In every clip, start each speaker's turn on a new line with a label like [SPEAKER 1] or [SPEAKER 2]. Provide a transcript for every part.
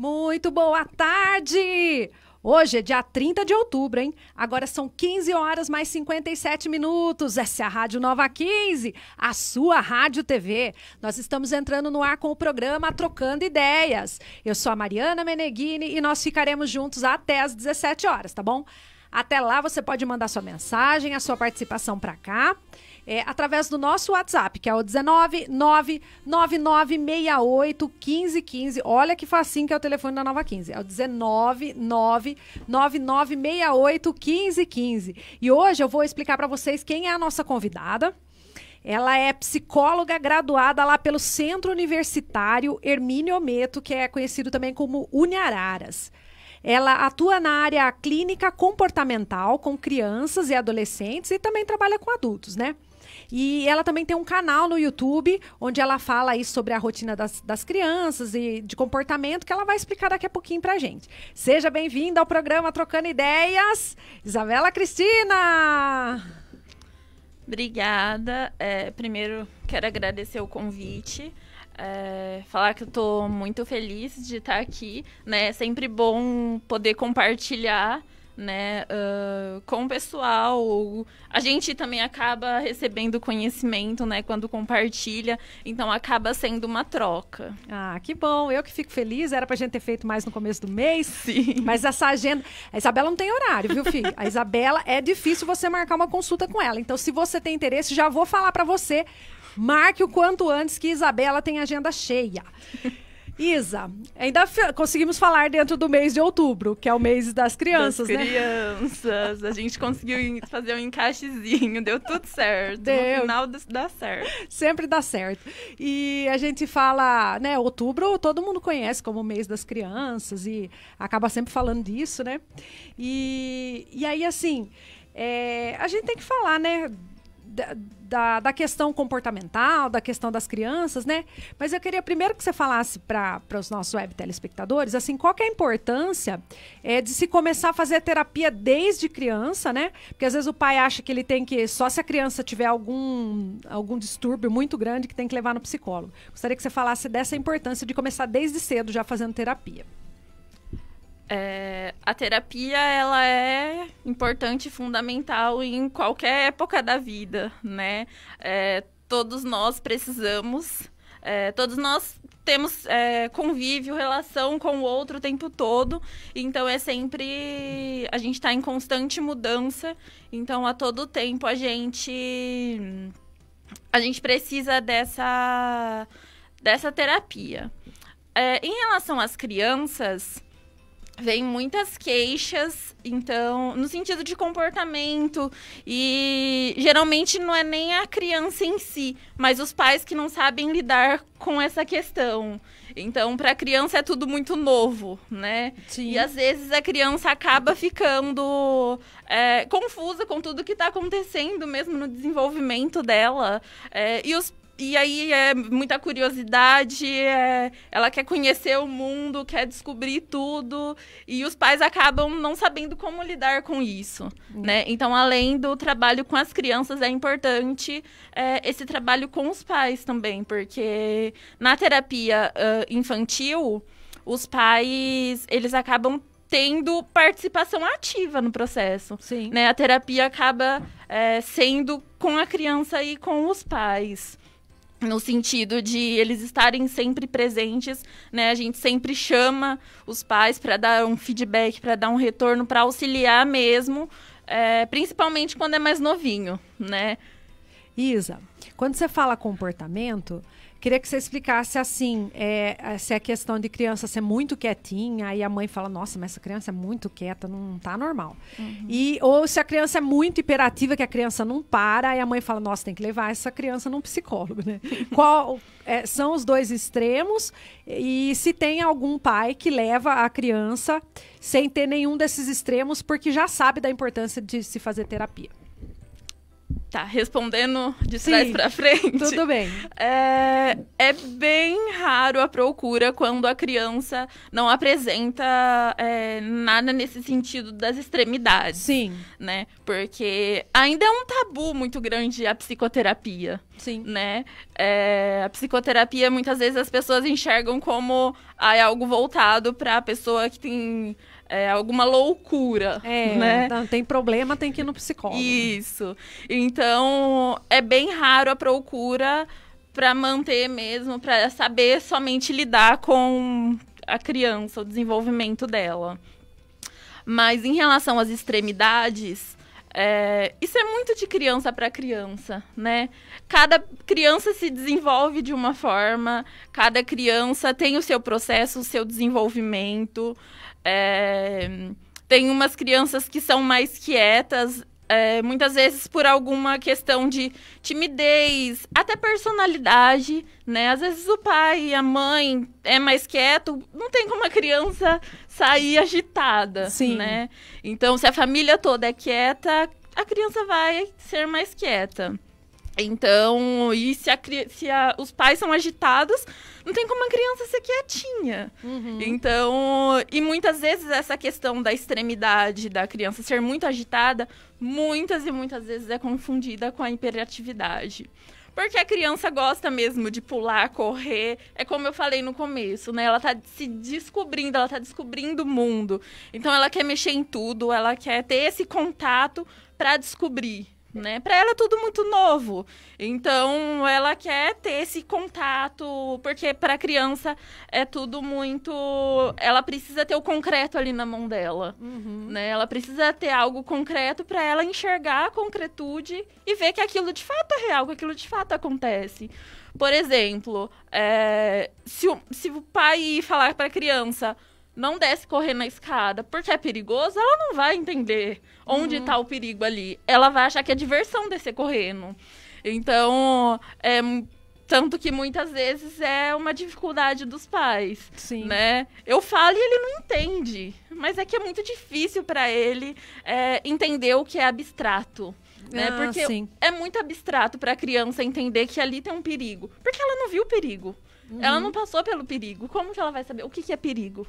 [SPEAKER 1] Muito boa tarde! Hoje é dia 30 de outubro, hein? Agora são 15 horas mais 57 minutos. Essa é a Rádio Nova 15, a sua Rádio TV. Nós estamos entrando no ar com o programa Trocando Ideias. Eu sou a Mariana Meneghini e nós ficaremos juntos até as 17 horas, tá bom? Até lá você pode mandar sua mensagem, a sua participação para cá é, através do nosso WhatsApp, que é o 19999681515. Olha que facinho que é o telefone da Nova 15. É o 19999681515. E hoje eu vou explicar para vocês quem é a nossa convidada. Ela é psicóloga graduada lá pelo Centro Universitário Hermínio Ometo, que é conhecido também como Uniararas. Ela atua na área clínica comportamental com crianças e adolescentes e também trabalha com adultos, né? E ela também tem um canal no YouTube onde ela fala aí sobre a rotina das, das crianças e de comportamento que ela vai explicar daqui a pouquinho pra gente. Seja bem-vinda ao programa Trocando Ideias, Isabela Cristina!
[SPEAKER 2] Obrigada. É, primeiro, quero agradecer o convite é, falar que eu tô muito feliz de estar tá aqui, né? É sempre bom poder compartilhar, né, uh, com o pessoal. A gente também acaba recebendo
[SPEAKER 1] conhecimento, né, quando compartilha, então acaba sendo uma troca. Ah, que bom. Eu que fico feliz, era pra gente ter feito mais no começo do mês. Sim. Mas essa agenda, a Isabela não tem horário, viu, filho? A Isabela é difícil você marcar uma consulta com ela. Então, se você tem interesse, já vou falar para você Marque o quanto antes que Isabela tem agenda cheia. Isa, ainda conseguimos falar dentro do mês de outubro, que é o mês das crianças, das né?
[SPEAKER 2] crianças. A gente conseguiu fazer um encaixezinho, deu tudo certo. Deu. No final dá certo.
[SPEAKER 1] Sempre dá certo. E a gente fala, né, outubro todo mundo conhece como o mês das crianças e acaba sempre falando disso, né? E, e aí, assim, é, a gente tem que falar, né, da, da, questão comportamental, da questão das crianças, né? Mas eu queria primeiro que você falasse para os nossos web telespectadores, assim, qual que é a importância é, de se começar a fazer a terapia desde criança, né? Porque às vezes o pai acha que ele tem que, só se a criança tiver algum, algum distúrbio muito grande, que tem que levar no psicólogo. Gostaria que você falasse dessa importância de começar desde cedo já fazendo terapia.
[SPEAKER 2] É, a terapia ela é importante, fundamental em qualquer época da vida, né? É, todos nós precisamos, é, todos nós temos é, convívio, relação com o outro o tempo todo, então é sempre a gente está em constante mudança, então a todo tempo a gente a gente precisa dessa dessa terapia. É, em relação às crianças vem muitas queixas, então, no sentido de comportamento. E geralmente não é nem a criança em si, mas os pais que não sabem lidar com essa questão. Então, para a criança é tudo muito novo, né? Sim. E às vezes a criança acaba ficando é, confusa com tudo que está acontecendo, mesmo no desenvolvimento dela. É, e os e aí é muita curiosidade, é, ela quer conhecer o mundo, quer descobrir tudo, e os pais acabam não sabendo como lidar com isso, uhum. né? Então, além do trabalho com as crianças, é importante é, esse trabalho com os pais também, porque na terapia uh, infantil, os pais, eles acabam tendo participação ativa no processo. Sim. Né? A terapia acaba é, sendo com a criança e com os pais no sentido de eles estarem sempre presentes, né? A gente sempre chama os pais para dar um feedback, para dar um retorno, para auxiliar mesmo, é, principalmente quando é mais novinho, né?
[SPEAKER 1] Isa, quando você fala comportamento, Queria que você explicasse assim, é, é se a é questão de criança ser muito quietinha e a mãe fala, nossa, mas essa criança é muito quieta, não tá normal. Uhum. E ou se a criança é muito hiperativa, que a criança não para e a mãe fala, nossa, tem que levar essa criança num psicólogo, né? Qual é, são os dois extremos e se tem algum pai que leva a criança sem ter nenhum desses extremos porque já sabe da importância de se fazer terapia?
[SPEAKER 2] Tá, respondendo de Sim, trás para frente. Tudo bem. É, é, bem raro a procura quando a criança não apresenta é, nada nesse sentido das extremidades. Sim. Né? Porque ainda é um tabu muito grande a psicoterapia. Sim. Né? É, a psicoterapia, muitas vezes, as pessoas enxergam como ah, é algo voltado para a pessoa que tem é, alguma loucura, é, né? Não, tá, tem problema, tem que ir no psicólogo. Né? Isso. Então, é bem raro a procura para manter mesmo, para saber somente lidar com a criança, o desenvolvimento dela. Mas em relação às extremidades, é, isso é muito de criança para criança, né? Cada criança se desenvolve de uma forma, cada criança tem o seu processo, o seu desenvolvimento. É, tem umas crianças que são mais quietas, é, muitas vezes por alguma questão de timidez, até personalidade, né? Às vezes o pai, a mãe é mais quieto, não tem como a criança sair agitada, Sim. né? Então, se a família toda é quieta, a criança vai ser mais quieta. Então, e se, a, se a, os pais são agitados, não tem como a criança ser quietinha. Uhum. Então, e muitas vezes essa questão da extremidade da criança ser muito agitada, muitas e muitas vezes é confundida com a hiperatividade. Porque a criança gosta mesmo de pular, correr. É como eu falei no começo, né? Ela tá se descobrindo, ela tá descobrindo o mundo. Então ela quer mexer em tudo, ela quer ter esse contato para descobrir né? Para ela é tudo muito novo. Então, ela quer ter esse contato, porque para a criança é tudo muito, ela precisa ter o concreto ali na mão dela, uhum. né? Ela precisa ter algo concreto para ela enxergar a concretude e ver que aquilo de fato é real, que aquilo de fato acontece. Por exemplo, é... se, o, se o pai falar para a criança, não desce correndo na escada porque é perigoso, ela não vai entender onde está uhum. Tá o perigo ali. Ela vai achar que é diversão descer correndo. Então, é, tanto que muitas vezes é uma dificuldade dos pais, Sim. né? Eu falo e ele não entende, mas é que é muito difícil para ele é, entender o que é abstrato. Né? Ah, Porque sim. é muito abstrato para a criança entender que ali tem um perigo. Porque ela não viu o perigo. Uhum. Ela não passou pelo perigo. Como que
[SPEAKER 1] ela vai saber o que, que é perigo?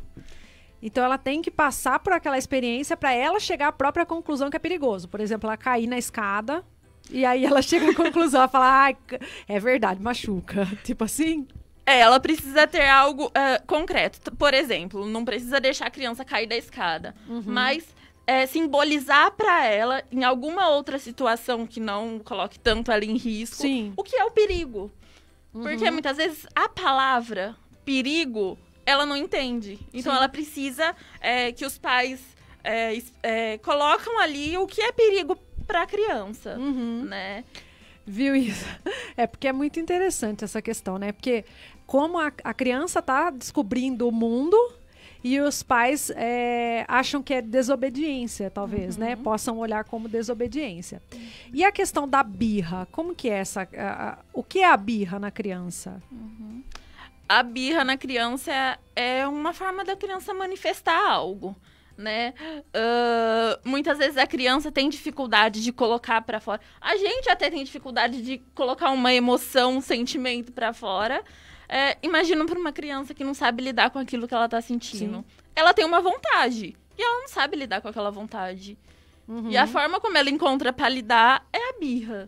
[SPEAKER 1] Então ela tem que passar por aquela experiência para ela chegar à própria conclusão que é perigoso. Por exemplo, ela cair na escada e aí ela chega à conclusão, ela fala: ah, é verdade, machuca". Tipo assim.
[SPEAKER 2] É, ela precisa ter algo uh, concreto. Por exemplo, não precisa deixar a criança cair da escada, uhum. mas é, simbolizar para ela em alguma outra situação que não coloque tanto ela em risco Sim. o que é o perigo. Uhum. Porque muitas vezes a palavra perigo, ela não entende. Então Sim. ela precisa é, que os pais é, é, colocam ali o que é perigo para a criança, uhum. né?
[SPEAKER 1] Viu isso? É porque é muito interessante essa questão, né? Porque como a, a criança está descobrindo o mundo, e os pais é, acham que é desobediência, talvez, né? uhum. né? Possam olhar como desobediência. E a questão da birra, como que é essa? o que é a birra na criança?
[SPEAKER 2] Uhum. A birra na criança é, é uma forma da criança manifestar algo né? Uh, muitas vezes a criança tem dificuldade de colocar para fora. A gente até tem dificuldade de colocar uma emoção, um sentimento para fora, é, imagina para uma criança que não sabe lidar com aquilo que ela tá sentindo. Sim. Ela tem uma vontade e ela não sabe lidar com aquela vontade. Uhum. E a uhum. forma como ela encontra para lidar é a birra.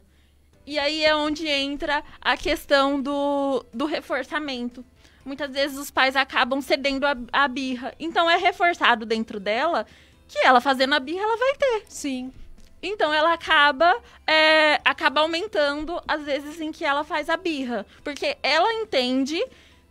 [SPEAKER 2] E aí é onde entra a questão do, do reforçamento. Muitas vezes os pais acabam cedendo a, a birra. Então é reforçado dentro dela que ela fazendo a birra ela vai ter. Sim. Então ela acaba, é, acaba aumentando as vezes em que ela faz a birra. Porque ela entende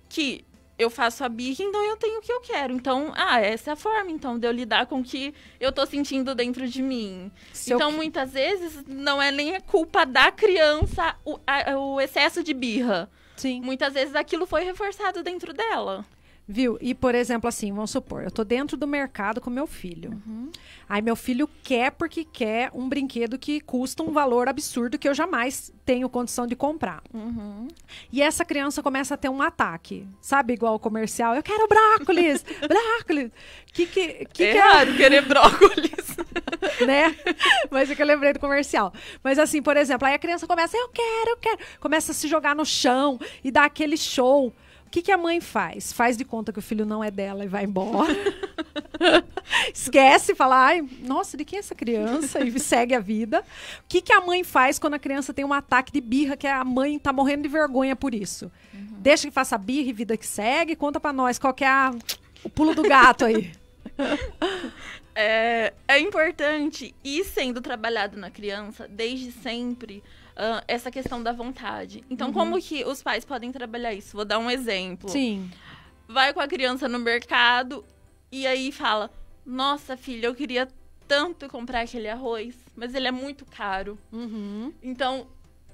[SPEAKER 2] que eu faço a birra, então eu tenho o que eu quero. Então, ah, essa é a forma, então, de eu lidar com o que eu tô sentindo dentro de mim. Se então, eu... muitas vezes, não é nem a culpa da criança o, a, o excesso de birra. Sim. Muitas vezes aquilo foi reforçado dentro dela.
[SPEAKER 1] Viu? E, por exemplo, assim, vamos supor, eu tô dentro do mercado com meu filho. Uhum. Aí meu filho quer porque quer um brinquedo que custa um valor absurdo que eu jamais tenho condição de comprar. Uhum. E essa criança começa a ter um ataque. Sabe, igual o comercial? Eu quero brócolis! brócolis! Que que, que é que é... querer
[SPEAKER 2] brócolis.
[SPEAKER 1] né? Mas é que eu lembrei do comercial. Mas assim, por exemplo, aí a criança começa, eu quero, eu quero. Começa a se jogar no chão e dar aquele show. O que, que a mãe faz? Faz de conta que o filho não é dela e vai embora. Esquece, fala, ai, nossa, de quem é essa criança? E segue a vida. O que, que a mãe faz quando a criança tem um ataque de birra, que a mãe tá morrendo de vergonha por isso? Uhum. Deixa que faça birra e vida que segue. Conta para nós qual que é a, o pulo do gato aí.
[SPEAKER 2] é, é importante ir sendo trabalhado na criança desde sempre uh, essa questão da vontade. Então, uhum. como que os pais podem trabalhar isso? Vou dar um exemplo. Sim. Vai com a criança no mercado e aí fala: Nossa, filha, eu queria tanto comprar aquele arroz, mas ele é muito caro. Uhum. Então,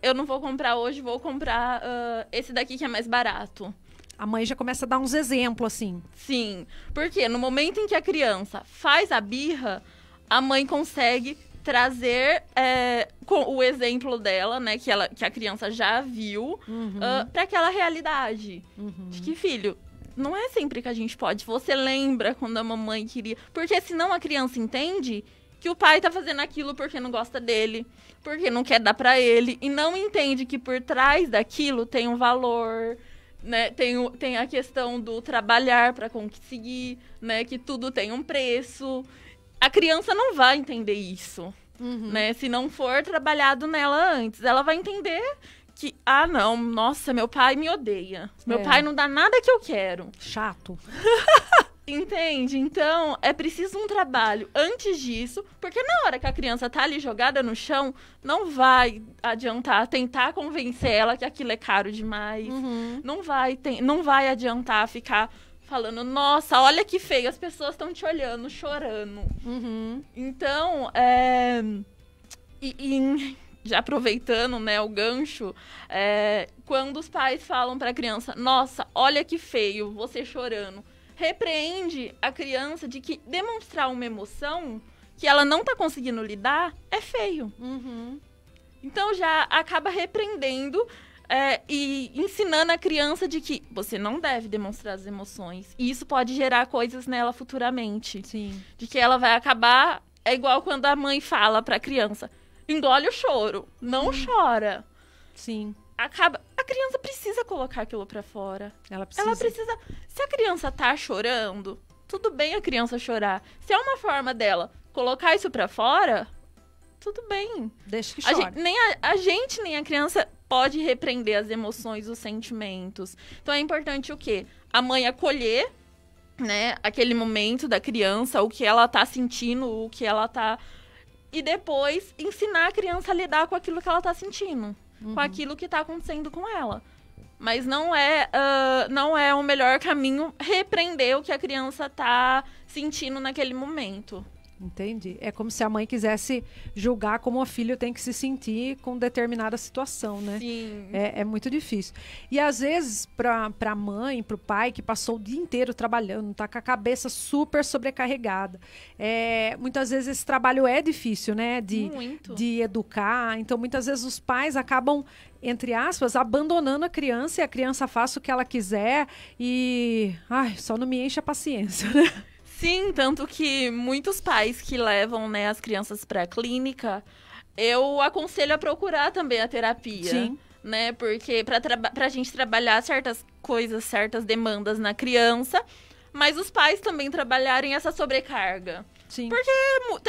[SPEAKER 2] eu não vou comprar hoje, vou comprar uh, esse daqui que é mais barato.
[SPEAKER 1] A mãe já começa a dar uns exemplos,
[SPEAKER 2] assim. Sim, porque no momento em que a criança faz a birra, a mãe consegue trazer é, com o exemplo dela, né, que, ela, que a criança já viu, uhum. uh, ah, para aquela realidade. Uhum. De que, filho, não é sempre que a gente pode. Você lembra quando a mamãe queria. Porque senão a criança entende que o pai tá fazendo aquilo porque não gosta dele, porque não quer dar para ele, e não entende que por trás daquilo tem um valor. Né, tem, o, tem a questão do trabalhar para conseguir, né, que tudo tem um preço a criança não vai entender isso, uhum. né? Se não for trabalhado nela antes, ela vai entender que, ah, não, nossa, meu pai me odeia. Meu é. pai não dá nada que eu quero. Chato. Entende? Então, é preciso um trabalho antes disso, porque na hora que a criança tá ali jogada no chão, não vai adiantar tentar convencer ela que aquilo é caro demais. Uhum. Não vai, tem, não vai adiantar ficar falando, nossa, olha que feio, as pessoas estão te olhando, chorando. Uhum. Então, é, e, e, já aproveitando né, o gancho, é, quando os pais falam para a criança, nossa, olha que feio, você chorando, repreende a criança de que demonstrar uma emoção que ela não está conseguindo lidar é feio. Uhum. Então já acaba repreendendo é, e ensinando a criança de que você não deve demonstrar as emoções. E isso pode gerar coisas nela futuramente. Sim. De que ela vai acabar. É igual quando a mãe fala pra criança: engole o choro, não chora. Sim. Acaba. A criança precisa colocar aquilo pra fora. Ela precisa. Ela precisa. Se a criança tá chorando, tudo bem a criança chorar. Se é uma forma dela colocar isso pra fora, tudo bem. Deixa que chore. A gente, nem a, a gente, nem a criança pode repreender as emoções, os sentimentos. Então é importante o quê? A mãe acolher, né, aquele momento da criança, o que ela tá sentindo, o que ela tá e depois ensinar a criança a lidar com aquilo que ela tá sentindo, uhum. com aquilo que tá acontecendo com ela. Mas não é, uh, não é o melhor caminho repreender o que a criança tá sentindo naquele momento.
[SPEAKER 1] Entendi. É como se a mãe quisesse julgar como o filho tem que se sentir com determinada situação, né? Sim. É, é muito difícil. E às vezes, para a mãe, para o pai, que passou o dia inteiro trabalhando, tá com a cabeça super sobrecarregada. É, muitas vezes esse trabalho é difícil, né? De, muito. de educar. Então, muitas vezes os pais acabam entre aspas, abandonando a criança e a criança faz o que ela quiser e. Ai, só não me enche a paciência, né?
[SPEAKER 2] Sim, tanto que muitos pais que levam né, as crianças para a clínica, eu aconselho a procurar também a terapia. Sim. Né, porque para a gente trabalhar certas coisas, certas demandas na criança, mas os pais também trabalharem essa sobrecarga. Sim. Porque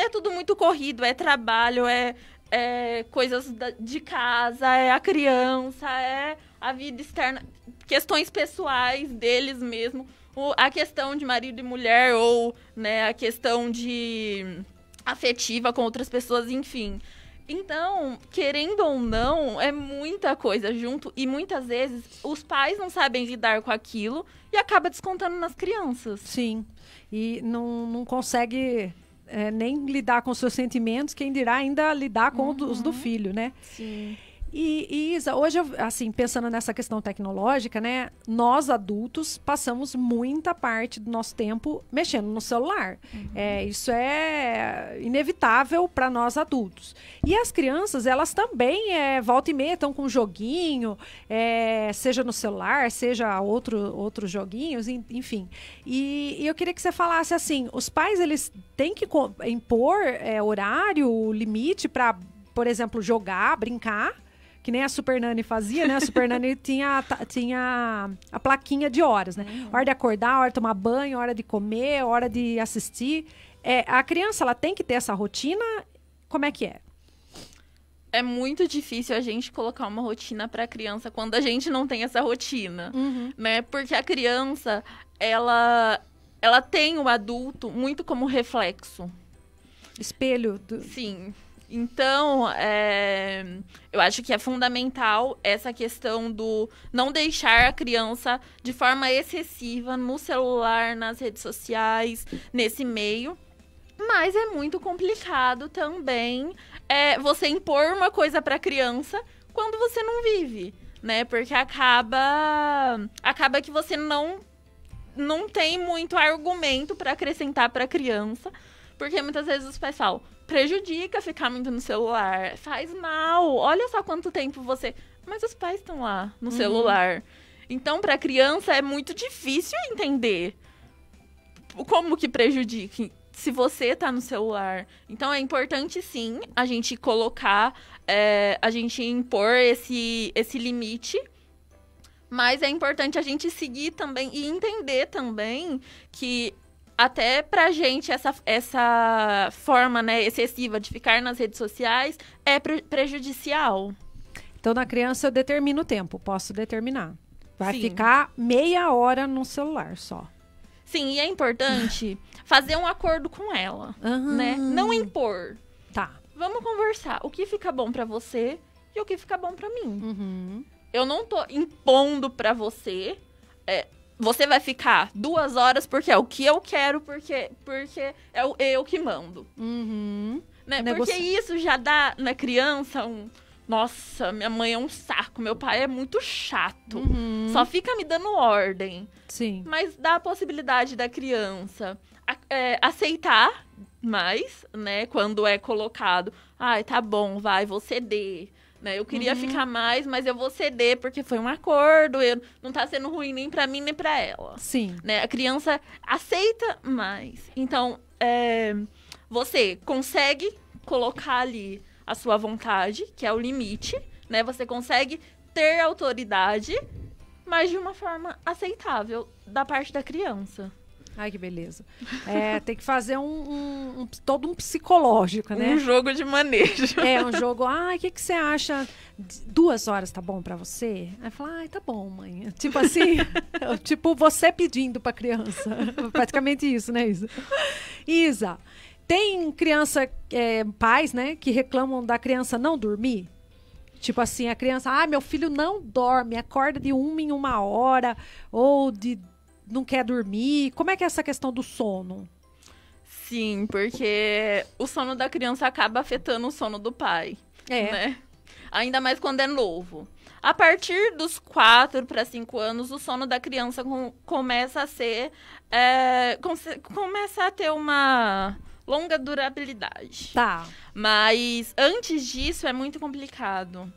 [SPEAKER 2] é, é tudo muito corrido, é trabalho, é, é coisas de casa, é a criança, é a vida externa, questões pessoais deles mesmo o, tipo, a questão de marido e mulher ou né, a questão de afetiva com outras pessoas, enfim. Então, querendo ou não, é muita coisa junto e muitas vezes os pais não sabem lidar com aquilo e acaba descontando nas
[SPEAKER 1] crianças. Sim. E não, não consegue é, nem lidar com seus sentimentos, quem dirá ainda lidar com uhum. os do uhum. filho, né? Sim. E, e Isa, hoje, eu, assim, pensando nessa questão tecnológica, né? Nós adultos passamos muita parte do nosso tempo mexendo no celular. Uhum. É, isso é inevitável para nós adultos. E as crianças, elas também, é, volta e meia, estão com um joguinho, é, seja no celular, seja outro, outros joguinhos, enfim. E, e, eu queria que você falasse assim: os pais, eles têm que impor é, horário, limite para, por exemplo, jogar, brincar que nem a Super Nani fazia, né? A Super Nani tinha, tinha a plaquinha de horas, né? Uhum. Hora de acordar, hora de tomar banho, hora de comer, hora de assistir. É, a criança, ela tem que ter essa rotina? Como é que é?
[SPEAKER 2] é muito difícil a gente colocar uma rotina para a criança quando a gente não tem essa rotina, uhum. né? Porque a criança, ela ela tem o adulto muito como reflexo.
[SPEAKER 1] Espelho do... Sim.
[SPEAKER 2] Então, é, eu acho que é fundamental essa questão do não deixar a criança de forma excessiva no celular, nas redes sociais, nesse meio. Mas é muito complicado também é, você impor uma coisa para a criança quando você não vive, né? Porque acaba acaba que você não não tem muito argumento para acrescentar para a criança, porque muitas vezes os pais falam: prejudica ficar muito no celular, faz mal. Olha só quanto tempo você. Mas os pais estão lá no uhum. celular. Então, para criança é muito difícil entender como que prejudica se você está no celular. Então é importante sim a gente colocar, é, a gente impor esse, esse limite. Mas é importante a gente seguir também e entender também que até pra gente essa, essa forma né, excessiva de ficar nas redes sociais é pre prejudicial.
[SPEAKER 1] Então, na criança, eu determino o tempo, posso determinar. Vai Sim. ficar meia hora no celular só. Sim, e é importante
[SPEAKER 2] fazer um acordo com ela,
[SPEAKER 1] uhum. né? Não impor. Tá.
[SPEAKER 2] Vamos conversar. O que fica bom para você e o que fica bom para mim.
[SPEAKER 1] Uhum.
[SPEAKER 2] Eu não tô impondo para você é, você vai ficar duas horas porque é o que eu quero, porque, porque é o, eu que mando.
[SPEAKER 1] Uhum.
[SPEAKER 2] Né? Negoci... Porque isso já dá na criança um. Nossa, minha mãe é um saco, meu pai é muito chato. Uhum. Só fica me dando ordem. Sim. Mas dá a possibilidade da criança a, é, aceitar mais, né? Quando é colocado. Ai, tá bom, vai, você dê. Né? Eu queria uhum. ficar mais, mas eu vou ceder porque foi um acordo. Eu, não tá sendo ruim nem para mim nem para ela. Sim. Né? A criança aceita mais. Então, é, você consegue colocar ali a sua vontade, que é o limite, né? Você consegue ter autoridade, mas de uma forma aceitável da parte da criança. Ai,
[SPEAKER 1] que beleza. É, tem que fazer um, um, um, todo um psicológico, né? Um jogo
[SPEAKER 2] de manejo. É, um jogo.
[SPEAKER 1] Ah, o que, que você acha? Duas horas tá bom para você? Aí fala, tá bom, mãe. Tipo assim, tipo você pedindo pra criança. Praticamente isso, né, Isa? Isa, tem criança, é, pais, né, que reclamam da criança não dormir? Tipo assim, a criança, ah, meu filho não dorme, acorda de uma em uma hora, ou de não quer dormir? Como é que é essa questão do sono?
[SPEAKER 2] Sim, porque o sono da criança acaba afetando o sono do pai. É. Né? Ainda mais quando é novo. A partir dos 4 para 5 anos, o sono da criança com, começa a ser. É, começa a ter uma longa durabilidade. Tá. Mas antes disso é muito complicado.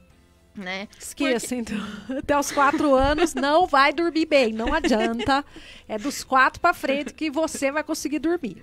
[SPEAKER 2] Né? Esqueça, Porque... então.
[SPEAKER 1] Até os quatro anos não vai dormir bem, não adianta. É dos quatro para frente que você vai conseguir dormir.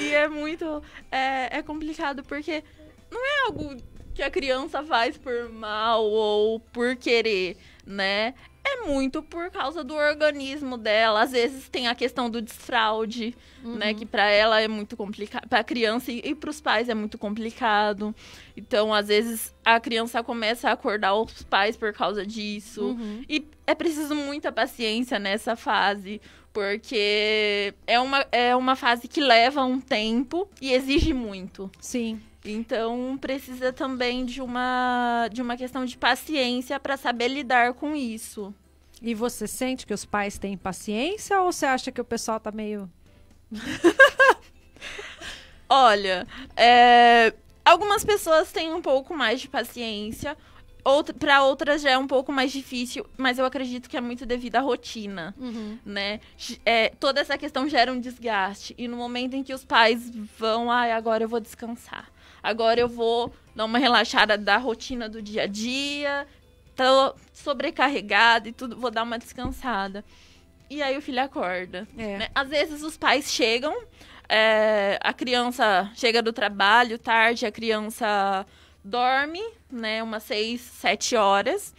[SPEAKER 2] E é muito. É, é complicado porque não é algo que a criança faz por mal ou por querer, né? é muito por causa do organismo dela. Às vezes tem a questão do desfraude, né, uhum. né? Que para ela é muito complicado, para a criança e, e para os pais é muito complicado. Então, às vezes a criança começa a acordar os pais por causa disso. Uhum. E é preciso muita paciência nessa fase, porque é uma, é uma fase que leva um tempo e exige muito. Sim. Então precisa também de uma de uma questão de paciência para
[SPEAKER 1] saber lidar com isso. E você sente que os pais têm paciência ou você acha que o pessoal tá meio Olha, é,
[SPEAKER 2] algumas pessoas têm um pouco mais de paciência, para outras já é um pouco mais difícil, mas eu acredito que é muito devido à rotina, uhum. né? É, toda essa questão gera um desgaste e no momento em que os pais vão, ai, ah, agora eu vou descansar agora eu vou dar uma relaxada da rotina do dia a dia, tô sobrecarregada e tudo, vou dar uma descansada. E aí o filho acorda. É. Né? Às vezes os pais chegam, é, a criança chega do trabalho tarde, a criança dorme, né, umas seis, sete horas.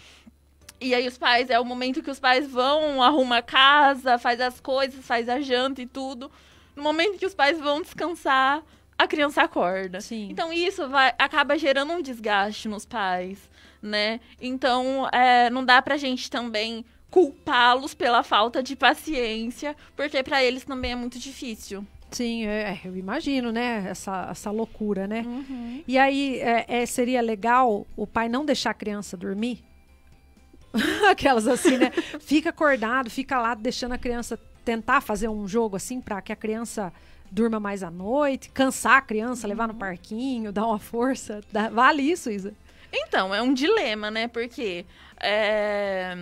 [SPEAKER 2] E aí os pais, é o momento que os pais vão, arruma a casa, faz as coisas, faz a janta e tudo. No momento que os pais vão descansar, a criança acorda. Sim. Então isso vai, acaba gerando um desgaste nos pais, né? Então é, não dá pra gente também culpá-los pela falta de paciência, porque para eles também é muito difícil.
[SPEAKER 1] Sim, é, é, eu imagino, né? Essa, essa loucura, né? Uhum. E aí é, é seria legal o pai não deixar a criança dormir? Aquelas assim, né? fica acordado, fica lá deixando a criança tentar fazer um jogo assim para que a criança durma mais à noite, cansar a criança, levar no uhum. parquinho, dar uma força. Dá, vale isso, Isa?
[SPEAKER 2] Então, é um dilema, né? Porque é,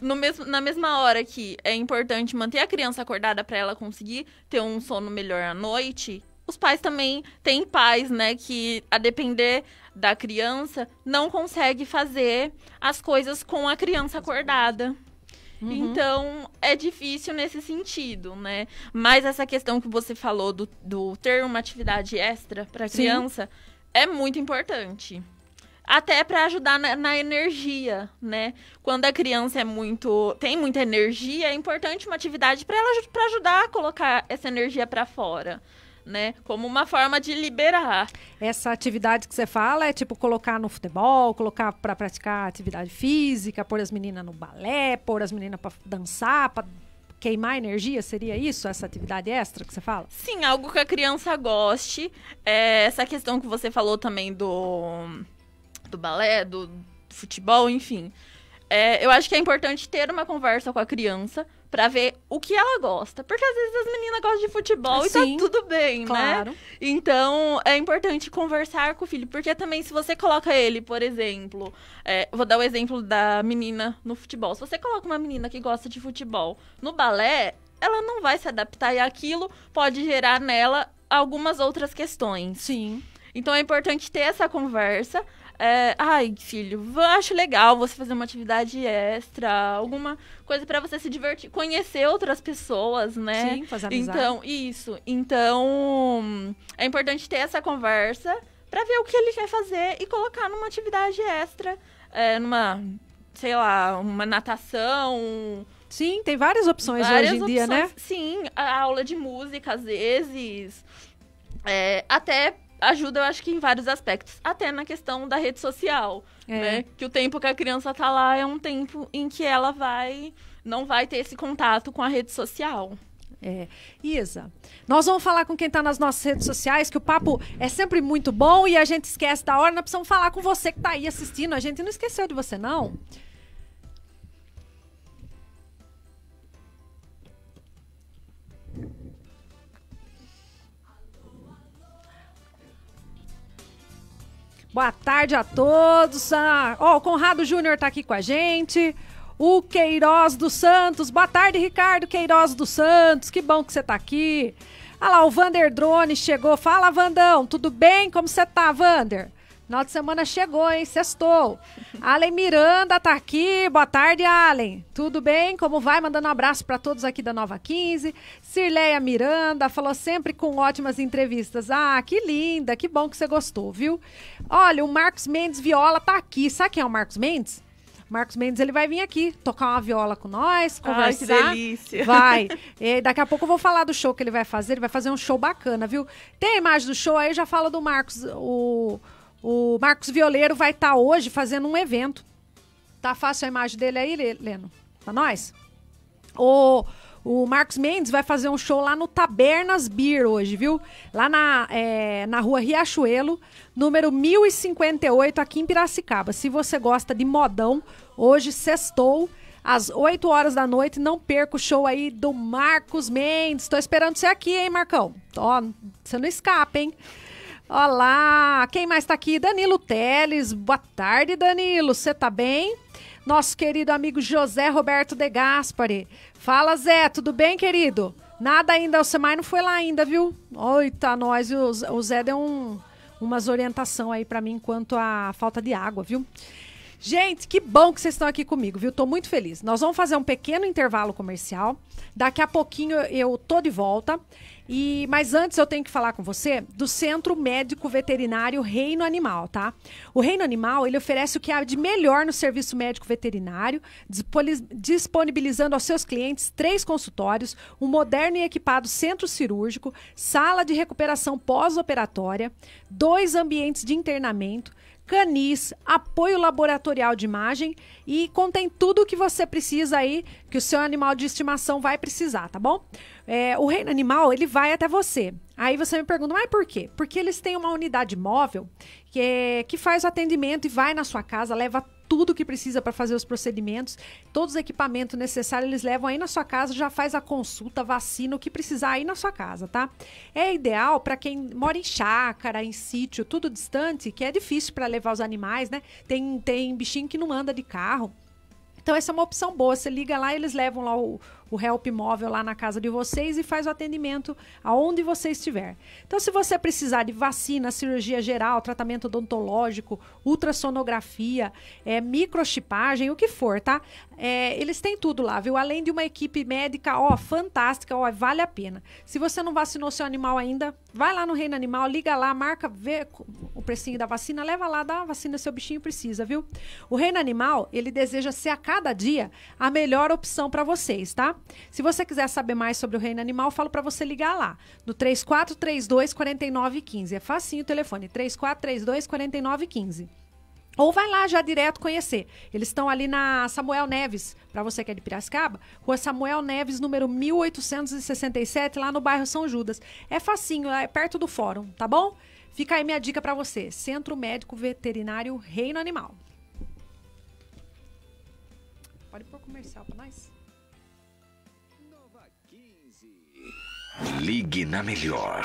[SPEAKER 2] no mesmo, na mesma hora que é importante manter a criança acordada para ela conseguir ter um sono melhor à noite, os pais também têm pais, né, que a depender da criança não consegue fazer as coisas com a criança acordada. Uhum. Então, é difícil nesse sentido, né? Mas essa questão que você falou do, do ter uma atividade extra para criança é muito importante até para ajudar na, na, energia, né? Quando a criança é muito, tem muita energia, é importante uma atividade para ela para ajudar a colocar essa energia para fora né? Como uma forma de liberar.
[SPEAKER 1] Essa atividade que você fala é tipo colocar no futebol, colocar para praticar atividade física, pôr as meninas no balé, pôr as meninas para dançar, para queimar energia? Seria isso, essa atividade extra que você fala?
[SPEAKER 2] Sim, algo que a criança goste. É, essa questão que você falou também do, do balé, do futebol, enfim. É, eu acho que é importante ter uma conversa com a criança para ver o que ela gosta. Porque às vezes as meninas gostam de futebol Sim, e tá tudo bem, né? claro. né? Então é importante conversar com o filho. Porque também, se você coloca ele, por exemplo, é, vou dar o exemplo da menina no futebol. Se você coloca uma menina que gosta de futebol no balé, ela não vai se adaptar e aquilo pode gerar nela algumas outras questões. Sim. Então é importante ter essa conversa. É, Ai, filho, acho legal você fazer uma atividade extra, alguma coisa para você se divertir, conhecer outras pessoas, né? Sim, fazer amizade. Então, isso. Então, é importante ter essa conversa para ver o que ele quer fazer e colocar numa atividade extra, é, numa, sei lá, uma natação, Sim, tem várias opções várias hoje em opções, dia, né? Sim, a aula de música, às vezes. É, até ajuda, eu acho que em vários aspectos. Até na questão da rede social, é. né? Que o tempo que a criança tá lá é um tempo em que ela vai... Não vai ter esse contato com a rede social.
[SPEAKER 1] É. Isa, nós vamos falar com quem está nas nossas redes sociais, que o papo é sempre muito bom e a gente esquece da hora. Nós precisamos falar com você que está aí assistindo. A gente não esqueceu de você, não. Boa tarde a todos. Ah, oh, o Conrado Júnior está aqui com a gente. O Queiroz dos Santos. Boa tarde, Ricardo Queiroz dos Santos. Que bom que você está aqui. Olha ah lá, o Vander Drone chegou. Fala, Vandão. Tudo bem? Como você tá, Vander? Final de semana chegou, hein? Sextou. Allen Miranda tá aqui. Boa tarde, Allen. Tudo bem? Como vai? Mandando um abraço para todos aqui da Nova 15. Cirleia Miranda falou sempre com ótimas entrevistas. Ah, que linda. Que bom que você gostou, viu? Olha, o Marcos Mendes Viola tá aqui. Sabe quem é o Marcos Mendes? Marcos Mendes ele vai vir aqui tocar uma viola com nós, conversar. Ai, que delícia. Vai. E daqui a pouco eu vou falar do show que ele vai fazer. Ele vai fazer um show bacana, viu? Tem a imagem do show aí, eu já falo do Marcos. O o Marcos Violeiro vai estar tá hoje fazendo um evento. Tá fácil a imagem dele aí, Leno? Pra nós? O, o Marcos Mendes vai fazer um show lá no Tabernas Beer hoje, viu? Lá na, é, na rua Riachuelo, número 1058, aqui em Piracicaba. Se você gosta de modão, hoje sextou às 8 horas da noite. Não perca o show aí do Marcos Mendes. Tô esperando você aqui, hein, Marcão? Ó, você não escapa, hein? Olá, quem mais está aqui? Danilo Teles. Boa tarde, Danilo. Você está bem? Nosso querido amigo José Roberto De Gaspari. Fala, Zé, tudo bem, querido? Nada ainda, o Semai não foi lá ainda, viu? Oita, nós, o, o Zé deu um, umas orientação aí para mim quanto à falta de água, viu? Gente, que bom que vocês estão aqui comigo, viu? Tô muito feliz. Nós vamos fazer um pequeno intervalo comercial. Daqui a pouquinho eu tô de volta. E, mas antes eu tenho que falar com você do Centro Médico Veterinário Reino Animal, tá? O Reino Animal, ele oferece o que há de melhor no serviço médico veterinário, disponibilizando aos seus clientes três consultórios, um moderno e equipado centro cirúrgico, sala de recuperação pós-operatória, dois ambientes de internamento, canis, apoio laboratorial de imagem e contém tudo o que você precisa aí, que o seu animal de estimação vai precisar, tá bom? É, o reino animal, ele vai até você. Aí você me pergunta, mas por quê? Porque eles têm uma unidade móvel que, é, que faz o atendimento e vai na sua casa, leva tudo que precisa para fazer os procedimentos, todos os equipamentos necessários eles levam aí na sua casa, já faz a consulta, vacina, o que precisar aí na sua casa, tá? É ideal para quem mora em chácara, em sítio, tudo distante, que é difícil para levar os animais, né? Tem, tem bichinho que não anda de carro. Então, essa é uma opção boa. Você liga lá, eles levam lá o, o help móvel lá na casa de vocês e faz o atendimento aonde você estiver. Então, se você precisar de vacina, cirurgia geral, tratamento odontológico, ultrassonografia, é, microchipagem, o que for, tá? É, eles têm tudo lá, viu? Além de uma equipe médica, ó, fantástica, ó, vale a pena. Se você não vacinou seu animal ainda, vai lá no Reino Animal, liga lá, marca, vê o precinho da vacina, leva lá, dá a vacina, seu bichinho precisa, viu? O Reino Animal, ele deseja ser a cada dia a melhor opção para vocês, tá? Se você quiser saber mais sobre o reino animal, falo para você ligar lá no 3432 4915. É facinho o telefone, 3432 4915. Ou vai lá já direto conhecer. Eles estão ali na Samuel Neves, para você que é de Piracicaba, Rua Samuel Neves, número 1867, lá no bairro São Judas. É facinho, é perto do fórum, tá bom? Fica aí minha dica para você, Centro Médico Veterinário Reino Animal. Pode pôr comercial para nós? Ligue na melhor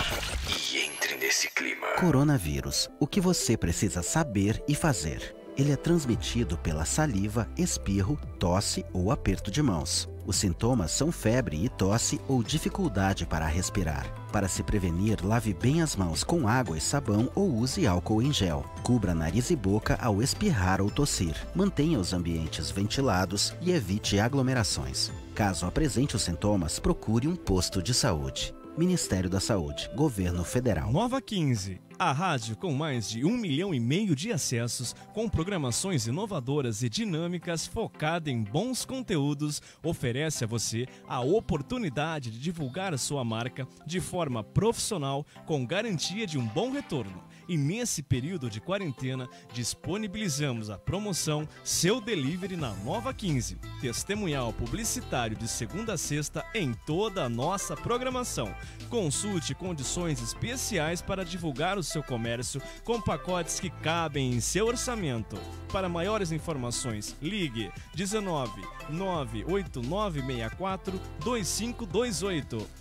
[SPEAKER 1] e entre nesse clima. Coronavírus.
[SPEAKER 2] O que você precisa saber e fazer. Ele é transmitido pela saliva, espirro, tosse ou aperto de mãos. Os sintomas são febre e tosse ou dificuldade para respirar. Para se prevenir, lave bem as mãos com água e sabão ou use álcool em gel. Cubra nariz e boca ao espirrar ou tossir. Mantenha os ambientes
[SPEAKER 1] ventilados e evite aglomerações. Caso apresente os sintomas, procure um posto de saúde. Ministério da Saúde, Governo Federal. Nova 15, a rádio com mais de um milhão e meio de acessos, com programações inovadoras e dinâmicas focada em bons conteúdos, oferece a você a oportunidade de divulgar sua marca de forma profissional com garantia de um bom retorno. E nesse período de quarentena, disponibilizamos a promoção Seu Delivery na Nova 15, testemunhal publicitário de segunda a sexta em toda a nossa programação. Consulte condições especiais para divulgar o seu comércio com pacotes que cabem em seu orçamento. Para maiores informações, ligue 19 98964 2528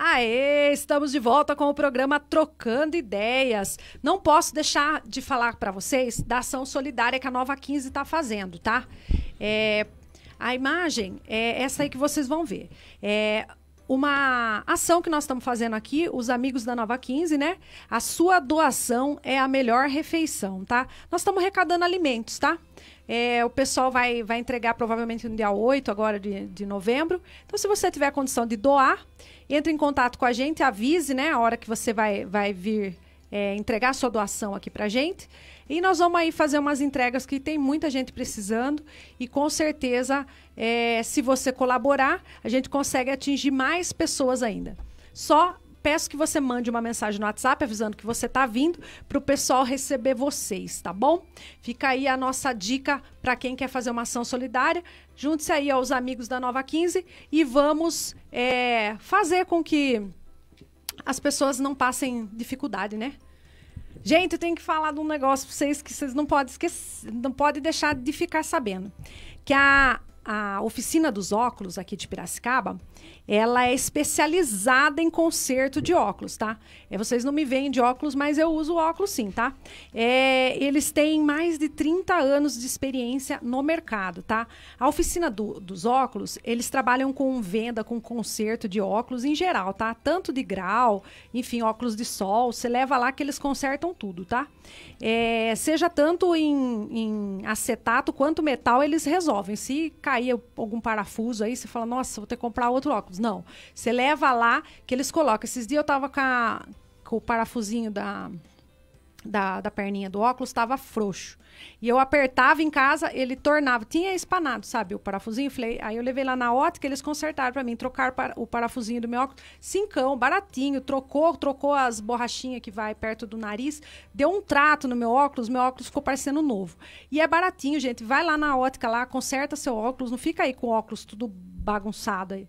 [SPEAKER 1] Aê, estamos de volta com o programa Trocando Ideias. Não posso deixar de falar para vocês da ação solidária que a Nova 15 está fazendo, tá? É, a imagem é essa aí que vocês vão ver. É uma ação que nós estamos fazendo aqui, os amigos da Nova 15, né? A sua doação é a melhor refeição, tá? Nós estamos arrecadando alimentos, tá? É, o pessoal vai, vai entregar provavelmente no dia 8 agora de, de novembro. Então, se você tiver a condição de doar, entre em contato com a gente, avise, né, a hora que você vai, vai vir é, entregar sua doação aqui a gente. E nós vamos aí fazer umas entregas que tem muita gente precisando e com certeza, é, se você colaborar, a gente consegue atingir mais pessoas ainda. Só peço que você mande uma mensagem no WhatsApp avisando que você está vindo para o pessoal receber vocês, tá bom? Fica aí a nossa dica para quem quer fazer uma ação solidária. Junte-se aí aos amigos da Nova 15 e vamos é, fazer com que as pessoas não passem dificuldade, né? Gente, eu tenho que falar de um negócio para vocês que vocês não podem esquecer, não podem deixar de ficar sabendo. Que a, a oficina dos óculos aqui de Piracicaba, ela é especializada em conserto de óculos, tá? É, vocês não me veem de óculos, mas eu uso óculos sim, tá? É, eles têm mais de 30 anos de experiência no mercado, tá? A oficina do, dos óculos, eles trabalham com venda, com conserto de óculos em geral, tá? Tanto de grau, enfim, óculos de sol, você leva lá que eles consertam tudo, tá? É, seja tanto em, em acetato quanto metal, eles resolvem. Se cair algum parafuso aí, você fala, nossa, vou ter que comprar outro óculos não. Você leva lá que eles colocam. Esses dias eu tava com, a, com o parafusinho da, da, da perninha do óculos, tava frouxo. E eu apertava em casa, ele tornava. Tinha espanado, sabe? O parafusinho. Falei, aí eu levei lá na ótica, eles consertaram para mim. Trocaram o parafusinho do meu óculos. Cincão, baratinho. Trocou, trocou as borrachinhas que vai perto do nariz. Deu um trato no meu óculos, meu óculos ficou parecendo novo. E é baratinho, gente. Vai lá na ótica lá, conserta seu óculos. Não fica aí com o óculos tudo bagunçado aí.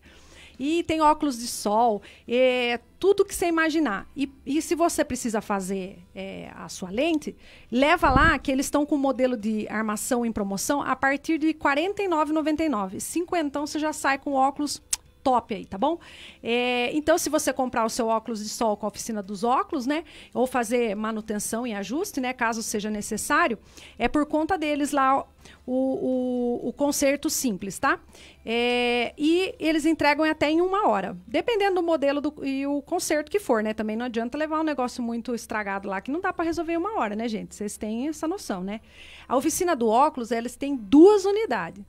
[SPEAKER 1] E tem óculos de sol, é, tudo que você imaginar. E, e se você precisa fazer é, a sua lente, leva lá que eles estão com o modelo de armação em promoção a partir de R$ 49,99. Cinquentão então você já sai com óculos top aí, tá bom? É, então, se você comprar o seu óculos de sol com a oficina dos óculos, né? Ou fazer manutenção e ajuste, né? Caso seja necessário, é por conta deles lá o, o, o conserto simples, tá? É, e eles entregam até em uma hora, dependendo do modelo do, e o conserto que for, né? Também não adianta levar um negócio muito estragado lá, que não dá para resolver em uma hora, né, gente? Vocês têm essa noção, né? A oficina do óculos, eles têm duas unidades.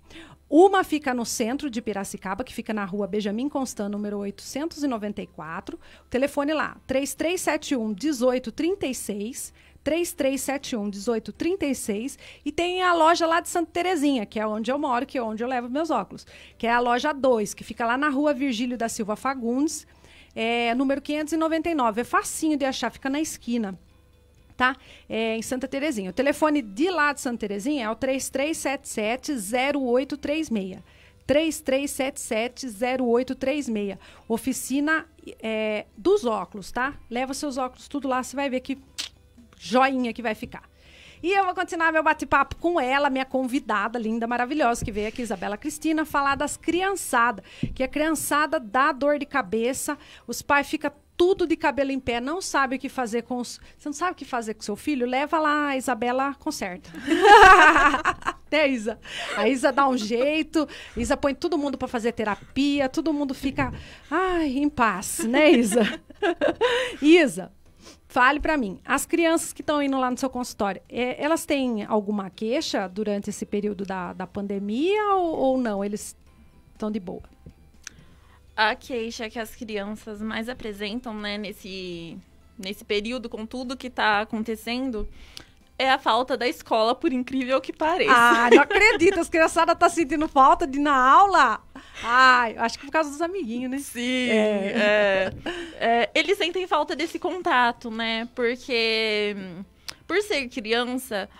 [SPEAKER 1] Uma fica no centro de Piracicaba, que fica na rua Benjamin Constant, número 894. O telefone lá, 3371 1836. 3371 1836 e tem a loja lá de Santa Terezinha, que é onde eu moro, que é onde eu levo meus óculos, que é a loja 2, que fica lá na rua Virgílio da Silva Fagundes, é, número 599. É facinho de achar, fica na esquina tá? É, em Santa Terezinha. O telefone de lá de Santa Terezinha é o 3377-0836. 3377-0836. Oficina é, dos óculos, tá? Leva seus óculos tudo lá, você vai ver que joinha que vai ficar. E eu vou continuar meu bate-papo com ela, minha convidada linda, maravilhosa, que veio aqui, Isabela Cristina, falar das criançadas. Que a criançada dá dor de cabeça, os pais ficam tudo de cabelo em pé, não sabe o que fazer com os... Você não sabe o que fazer com seu filho? Leva lá, a Isabela conserta. Até né, a Isa. A Isa dá um jeito, Isa põe todo mundo para fazer terapia, todo mundo fica, ai, em paz, né, Isa? Isa, fale para mim, as crianças que estão indo lá no seu consultório, é, elas têm alguma queixa durante esse período da, da pandemia ou, ou não? Eles estão de boa?
[SPEAKER 2] a queixa que as crianças mais apresentam, né, nesse, nesse período, com tudo que está acontecendo, é a falta da escola, por incrível que pareça. Ah, não
[SPEAKER 1] acredito. As criançadas estão tá sentindo falta de ir na aula.
[SPEAKER 2] Ai, acho que por causa dos amiguinhos, né? Sim. É. É, é, eles sentem falta desse contato, né? Porque, por ser criança,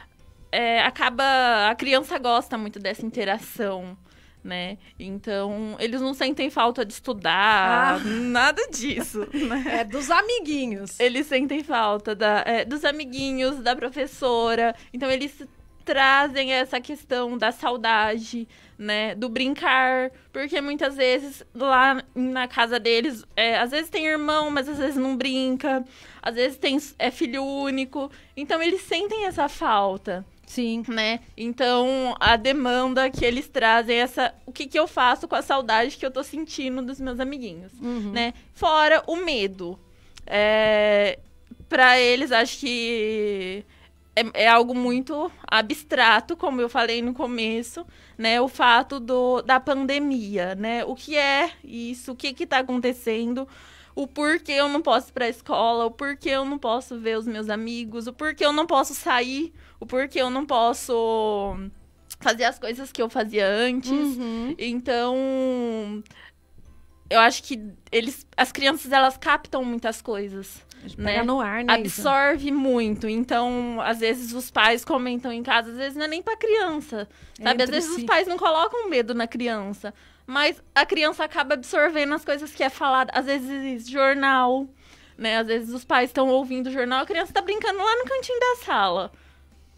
[SPEAKER 2] é, acaba. A criança gosta muito dessa interação né? Então, eles não sentem falta de estudar, ah. nada disso, né? É dos amiguinhos. Eles sentem falta da, é, dos amiguinhos, da professora. Então, eles trazem essa questão da saudade, né? Do brincar. Porque muitas vezes lá na casa deles, é, às vezes tem irmão, mas às vezes não brinca. Às vezes tem, é filho único. Então eles sentem essa falta. Sim. Né? Então, a demanda que eles trazem é essa... O que, que eu faço com a saudade que eu tô sentindo dos meus amiguinhos, uhum. né? Fora o medo. É, para eles, acho que... É, é, algo muito abstrato, como eu falei no começo, né? O fato do, da pandemia, né? O que é isso? O que está acontecendo? o porquê eu não posso ir para a escola, o porquê eu não posso ver os meus amigos, o porquê eu não posso sair, o porquê eu não posso fazer as coisas que eu fazia antes. Uhum. Então, eu acho que eles, as crianças elas captam muitas coisas. Né? no ar, né? Absorve muito. Então, às vezes os pais comentam em casa, às vezes não é nem pra criança. sabe? Às vezes si. os pais não colocam medo na criança. Mas a criança acaba absorvendo as coisas que é falada. Às vezes, jornal, né? Às vezes os pais estão ouvindo o jornal, a criança tá brincando lá no cantinho da sala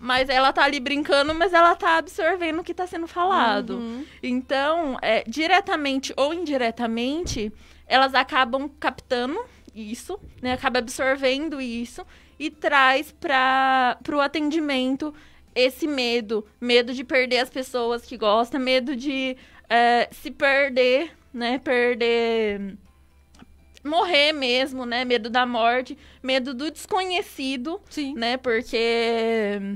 [SPEAKER 2] mas ela tá ali brincando, mas ela tá absorvendo o que tá sendo falado. Uhum. Então, é, diretamente ou indiretamente, elas acabam captando isso, né? Acaba absorvendo isso e traz para o atendimento esse medo, medo de perder as pessoas que gostam, medo de é, se perder, né? Perder morrer mesmo, né? Medo da morte, medo do desconhecido, Sim. né? Porque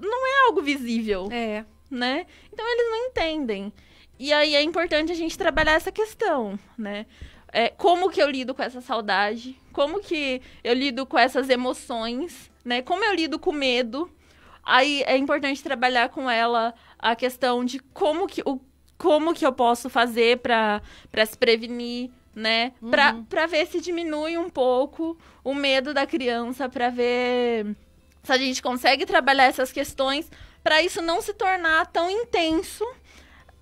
[SPEAKER 2] não é algo visível. É. Né? Então eles não entendem. E aí é importante a gente trabalhar essa questão, né? É, como que eu lido com essa saudade? Como que eu lido com essas emoções? Né? Como eu lido com medo? Aí é importante trabalhar com ela a questão de como que, o, como que eu posso fazer para se prevenir, né? Uhum. Para ver se diminui um pouco o medo da criança, para ver se a gente consegue trabalhar essas questões para isso não se tornar tão intenso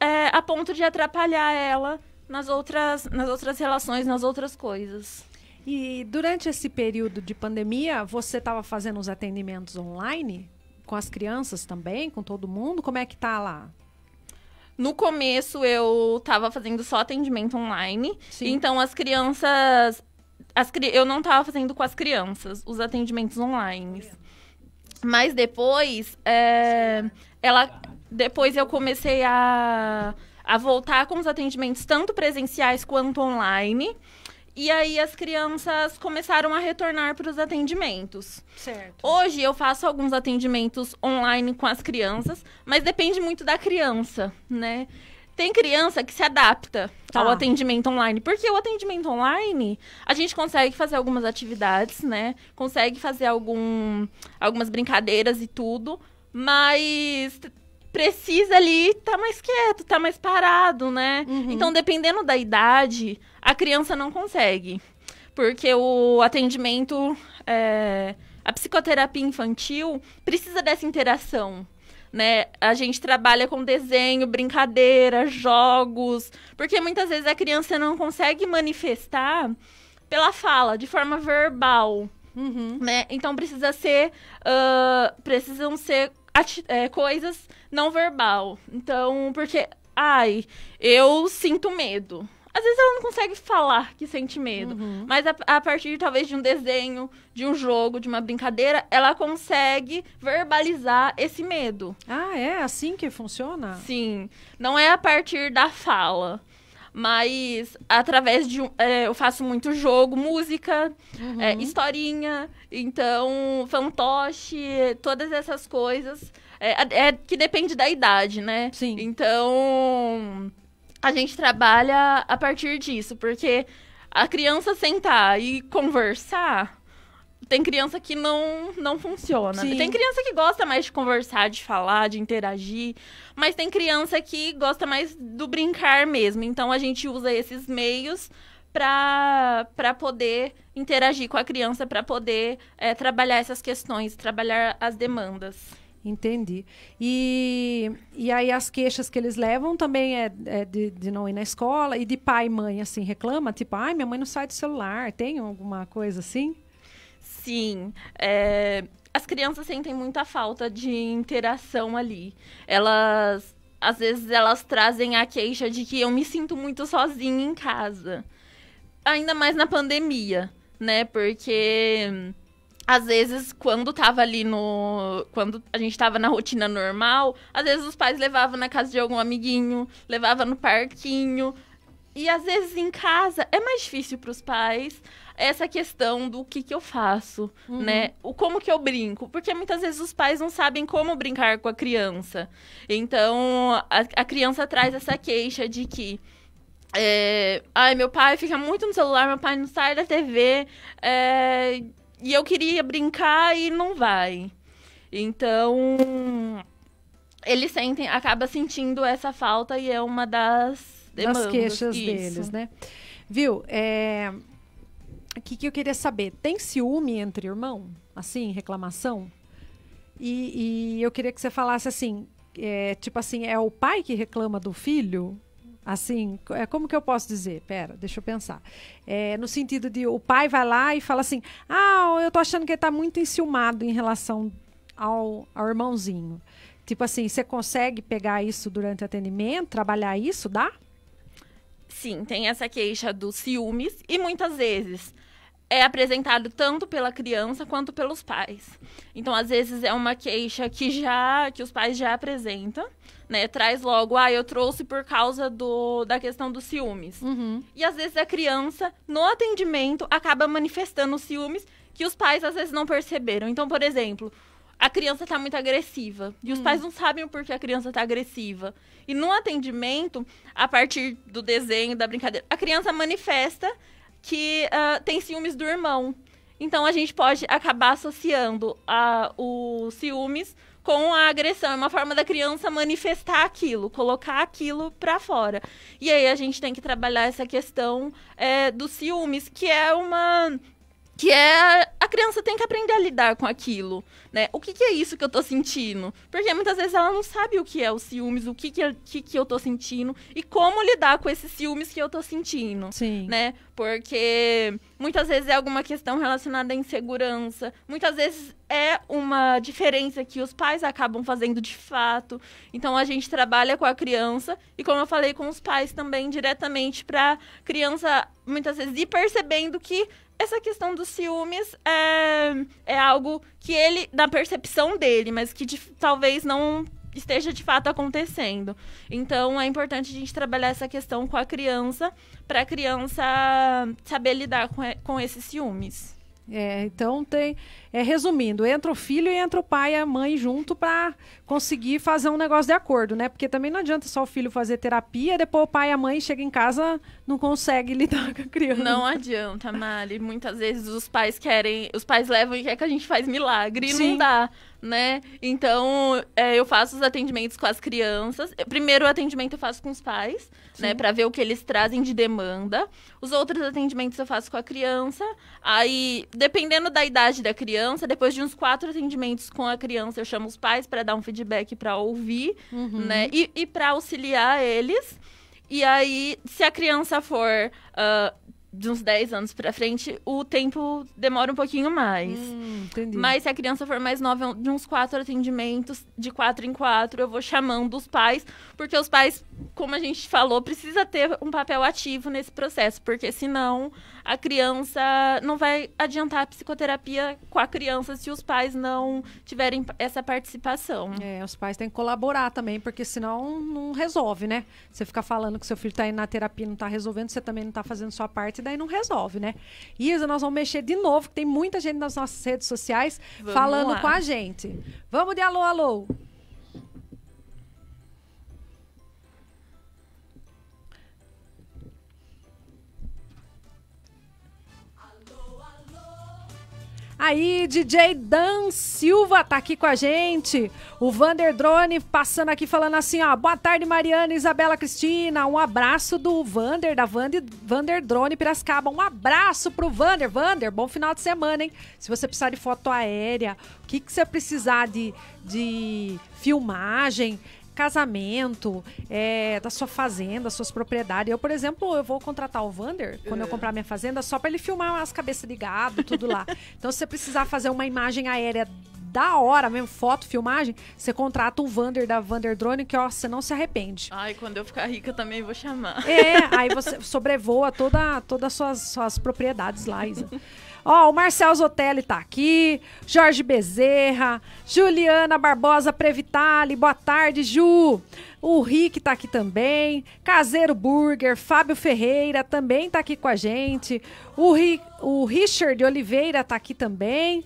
[SPEAKER 2] é, a ponto de atrapalhar ela nas outras,
[SPEAKER 1] nas outras relações, nas outras coisas. E durante esse período de pandemia, você estava fazendo os atendimentos online com as crianças também, com todo mundo? Como é que tá lá? No começo eu estava fazendo só atendimento
[SPEAKER 2] online, Sim. então as crianças, as, eu não estava fazendo com as crianças os atendimentos online. Mas depois, é, ela, depois eu comecei a, a voltar com os atendimentos, tanto presenciais quanto online. E aí as crianças começaram a retornar para os atendimentos. Certo. Hoje eu faço alguns atendimentos online com as crianças, mas depende muito da criança, né? Tem criança que se adapta tá. ao atendimento online. Porque o atendimento online, a gente consegue fazer algumas atividades, né? Consegue fazer algum, algumas brincadeiras e tudo. Mas precisa ali estar tá mais quieto, estar tá mais parado, né? Uhum. Então, dependendo da idade, a criança não consegue. Porque o atendimento, é, a psicoterapia infantil precisa dessa interação né? A gente trabalha com desenho, brincadeira, jogos, porque muitas vezes a criança não consegue manifestar pela fala, de forma verbal, uhum. né? Então precisa ser, uh, precisam ser é, coisas não verbal. Então, porque, ai, eu sinto medo. Às vezes ela não consegue falar que sente medo, uhum. mas a, a, partir talvez de um desenho, de um jogo, de uma brincadeira, ela consegue verbalizar esse medo. Ah, é assim que funciona? Sim. Não é a partir da fala, mas através de. É, eu faço muito jogo, música, uhum. é, historinha, então, fantoche, todas essas coisas. É, é, que depende da idade, né? Sim. Então, a gente trabalha a partir disso, porque a criança sentar e conversar. Tem criança que não, não funciona. Tem criança que gosta mais de conversar, de falar, de interagir. Mas tem criança que gosta mais do brincar mesmo. Então a gente usa esses meios para poder interagir com a criança, para poder é, trabalhar essas questões, trabalhar as demandas.
[SPEAKER 1] Entendi. E, e aí as queixas que eles levam também é, é de, de, não ir na escola e de pai e mãe, assim, reclama? Tipo, ai, minha mãe não sai do celular, tem alguma coisa assim?
[SPEAKER 2] Sim. É, as crianças sentem muita falta de interação ali. Elas, às vezes, elas trazem a queixa de que eu me sinto muito sozinha em casa. Ainda mais na pandemia, né? Porque às vezes, quando tava ali no. Quando a gente tava na rotina normal, às vezes os pais levavam na casa de algum amiguinho, levavam no parquinho. E às vezes em casa é mais difícil para os pais essa questão do que, que eu faço, uhum. né? O como que eu brinco? Porque muitas vezes os pais não sabem como brincar com a criança. Então a, a criança traz essa queixa de que é, ai, meu pai fica muito no celular, meu pai não sai da TV. É, eh, e eu queria brincar e não vai. Então, eles sentem, acaba sentindo essa falta e é uma das demandas. Das queixas Isso. deles, né?
[SPEAKER 1] Viu? É... O que, que eu queria saber? Tem ciúme entre irmão? Assim, reclamação? E, e eu queria que você falasse assim, é, tipo assim, é o pai que reclama do filho? Assim, é, como que eu posso dizer? Pera, deixa eu pensar. É, no sentido de o pai vai lá e fala assim: Ah, eu tô achando que ele tá muito enciumado em relação ao, ao irmãozinho. Tipo assim, você consegue pegar isso durante o atendimento, trabalhar isso, dá?
[SPEAKER 2] Sim, tem essa queixa dos ciúmes e muitas vezes é apresentado tanto pela criança quanto pelos pais. Então, às vezes é uma queixa que já que os pais já apresentam né? Traz logo, ah, eu trouxe por causa do, da questão dos ciúmes. Uhum. E às vezes a criança, no atendimento, acaba manifestando os ciúmes que os pais às vezes não perceberam. Então, por exemplo, a criança está muito agressiva. E os hum. pais não sabem o porquê a criança está agressiva. E no atendimento, a partir do desenho, da brincadeira, a criança manifesta que uh, tem ciúmes do irmão. Então a gente pode acabar associando a, ah, o ciúmes com a agressão. É uma forma da criança manifestar aquilo, colocar aquilo para fora. E aí a gente tem que trabalhar essa questão é, dos ciúmes, que é uma. que é a criança tem que aprender a lidar com aquilo, né? O que, que é isso que eu tô sentindo? Porque muitas vezes ela não sabe o que é os ciúmes, o que que, que, que eu tô sentindo e como lidar com esses ciúmes que eu tô sentindo, Sim. né? Porque muitas vezes é alguma questão relacionada à insegurança, muitas vezes é uma diferença que os pais acabam fazendo de fato. Então a gente trabalha com a criança e como eu falei com os pais também diretamente para criança muitas vezes ir percebendo que essa questão dos ciúmes é, é algo que ele, na percepção dele, mas que de, talvez não esteja de fato acontecendo. Então é importante a gente trabalhar essa questão com a criança, para a criança saber lidar com, com esses ciúmes.
[SPEAKER 1] É, então tem, é, resumindo, entra o filho e entra o pai e a mãe junto para conseguir fazer um negócio de acordo, né? Porque também não adianta só o filho fazer terapia, depois o pai e a mãe chegam em casa, não consegue lidar com a criança. Não
[SPEAKER 2] adianta, Mali. Muitas vezes os pais querem, os pais levam e quer que a gente faz milagre Sim. e não dá, né? Então, é, eu faço os atendimentos com as crianças. Primeiro o atendimento eu faço com os pais, né? Sim. né, para ver o que eles trazem de demanda. Os outros atendimentos eu faço com a criança. Aí, dependendo da idade da criança, depois de uns quatro atendimentos com a criança, eu chamo os pais para dar um feedback feedback para ouvir, uhum. né? E, e para auxiliar eles. E aí, se a criança for uh, de uns 10 anos para frente, o tempo demora um pouquinho mais. Hum, Mas se a criança for mais nova, de uns quatro atendimentos, de quatro em quatro, eu vou chamando os pais, porque os pais, como a gente falou, precisa ter um papel ativo nesse processo, porque senão a criança não vai adiantar a psicoterapia com a
[SPEAKER 1] criança se os pais não tiverem essa participação. É, os pais têm que colaborar também, porque senão não resolve, né? Você ficar falando que seu filho está indo na terapia e não está resolvendo, você também não está fazendo sua parte, e daí não resolve, né? Isa, nós vamos mexer de novo, que tem muita gente nas nossas redes sociais vamos falando lá. com a gente. Vamos de alô, alô! Aí, DJ Dan Silva tá aqui com a gente. O Vander Drone passando aqui falando assim, ó. Boa tarde, Mariana, Isabela, Cristina. Um abraço do Vander, da Vander, Vander Drone Piracicaba. Um abraço pro Vander. Vander, bom final de semana, hein? Se você precisar de foto aérea, o que, que você precisar de, de filmagem, casamento, é, da sua fazenda, suas propriedades. Eu, por exemplo, eu vou contratar o Vander quando é. eu comprar minha fazenda só para ele filmar as cabeças de gado, tudo lá. então, se você precisar fazer uma imagem aérea da hora mesmo, foto, filmagem, você contrata o Vander da Vander Drone, que ó, você não se arrepende. Ai, quando eu ficar rica também vou chamar. É, aí você sobrevoa toda, todas as suas, suas propriedades lá, Isa. Ó, o Marcel Zotelli tá aqui, Jorge Bezerra, Juliana Barbosa Previtale, boa tarde, Ju. O Rick tá aqui também, Caseiro Burger, Fábio Ferreira também tá aqui com a gente. O, Ri, o Richard Oliveira tá aqui também.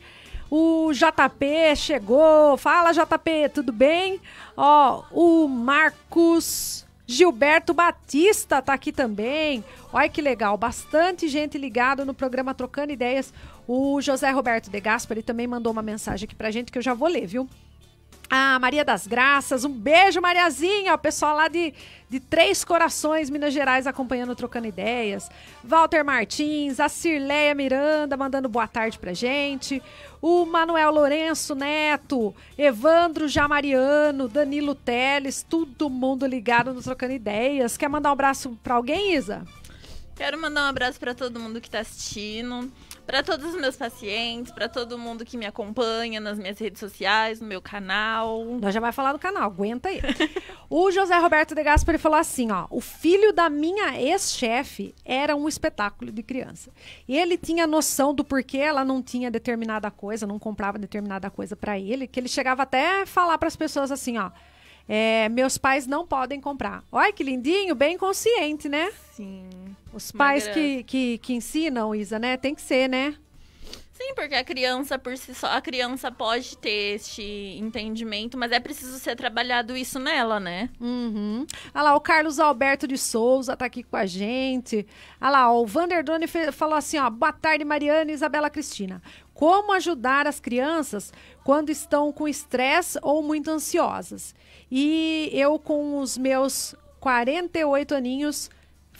[SPEAKER 1] O JP chegou. Fala, JP, tudo bem? Ó, o Marcos Gilberto Batista tá aqui também. Olha que legal, bastante gente ligada no programa Trocando Ideias. O José Roberto de ele também mandou uma mensagem aqui pra gente que eu já vou ler, viu? a Maria das Graças. Um beijo, Mariazinha, o pessoal lá de, de Três Corações, Minas Gerais, acompanhando, trocando ideias. Walter Martins, a Cirleia Miranda, mandando boa tarde pra gente. O Manuel Lourenço Neto, Evandro Jamariano, Danilo Teles, todo mundo ligado no Trocando Ideias. Quer mandar um abraço pra alguém, Isa?
[SPEAKER 2] Quero mandar um abraço para todo mundo que tá assistindo para todos os meus pacientes, para todo mundo que me acompanha nas minhas redes sociais, no meu canal. Nós já
[SPEAKER 1] vai falar do canal, aguenta aí. o José Roberto de Gasperi falou assim, ó: "O filho da minha ex-chefe era um espetáculo de criança. Ele tinha noção do porquê ela não tinha determinada coisa, não comprava determinada coisa para ele, que ele chegava até a falar para as pessoas assim, ó: é, meus pais não podem comprar. Olha que lindinho, bem consciente, né? Sim. Os pais que, que, que ensinam, Isa, né? Tem que ser, né?
[SPEAKER 2] Sim, porque a criança por si só, a criança pode ter este entendimento, mas é preciso ser trabalhado isso nela, né?
[SPEAKER 1] Uhum. Olha ah lá, o Carlos Alberto de Souza tá aqui com a gente. Olha ah lá, o Vanderdoni falou assim, ó, boa tarde, Mariana e Isabela Cristina. Como ajudar as crianças quando estão com estresse ou muito ansiosas? E eu com os meus 48 aninhos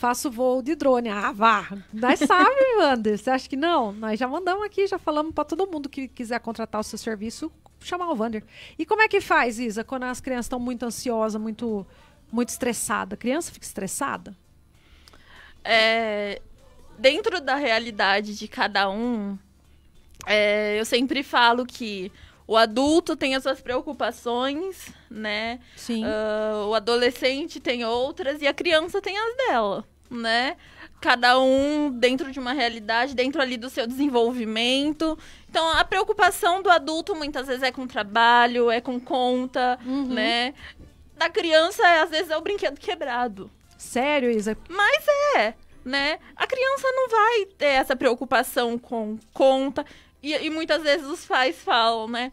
[SPEAKER 1] faço voo de drone. Ah, vá! Nós sabe, Wander. Você acha que não? Nós já mandamos aqui, já falamos para todo mundo que quiser contratar o seu serviço, chamar o Wander. E como é que faz, Isa, quando as crianças estão muito ansiosas, muito, muito estressadas? A criança fica estressada? É,
[SPEAKER 2] dentro da realidade de cada um, é, eu sempre falo que o adulto tem as suas preocupações, né? Sim. Uh, o adolescente tem outras e a criança tem as dela né? Cada um dentro de uma realidade, dentro ali do seu desenvolvimento. Então, a preocupação do adulto muitas vezes é com trabalho, é com conta, uhum. né? Da criança, às vezes, é o brinquedo quebrado. Sério, Isa? Mas é, né? A criança não vai ter essa preocupação com conta. E, e muitas vezes os pais falam, né?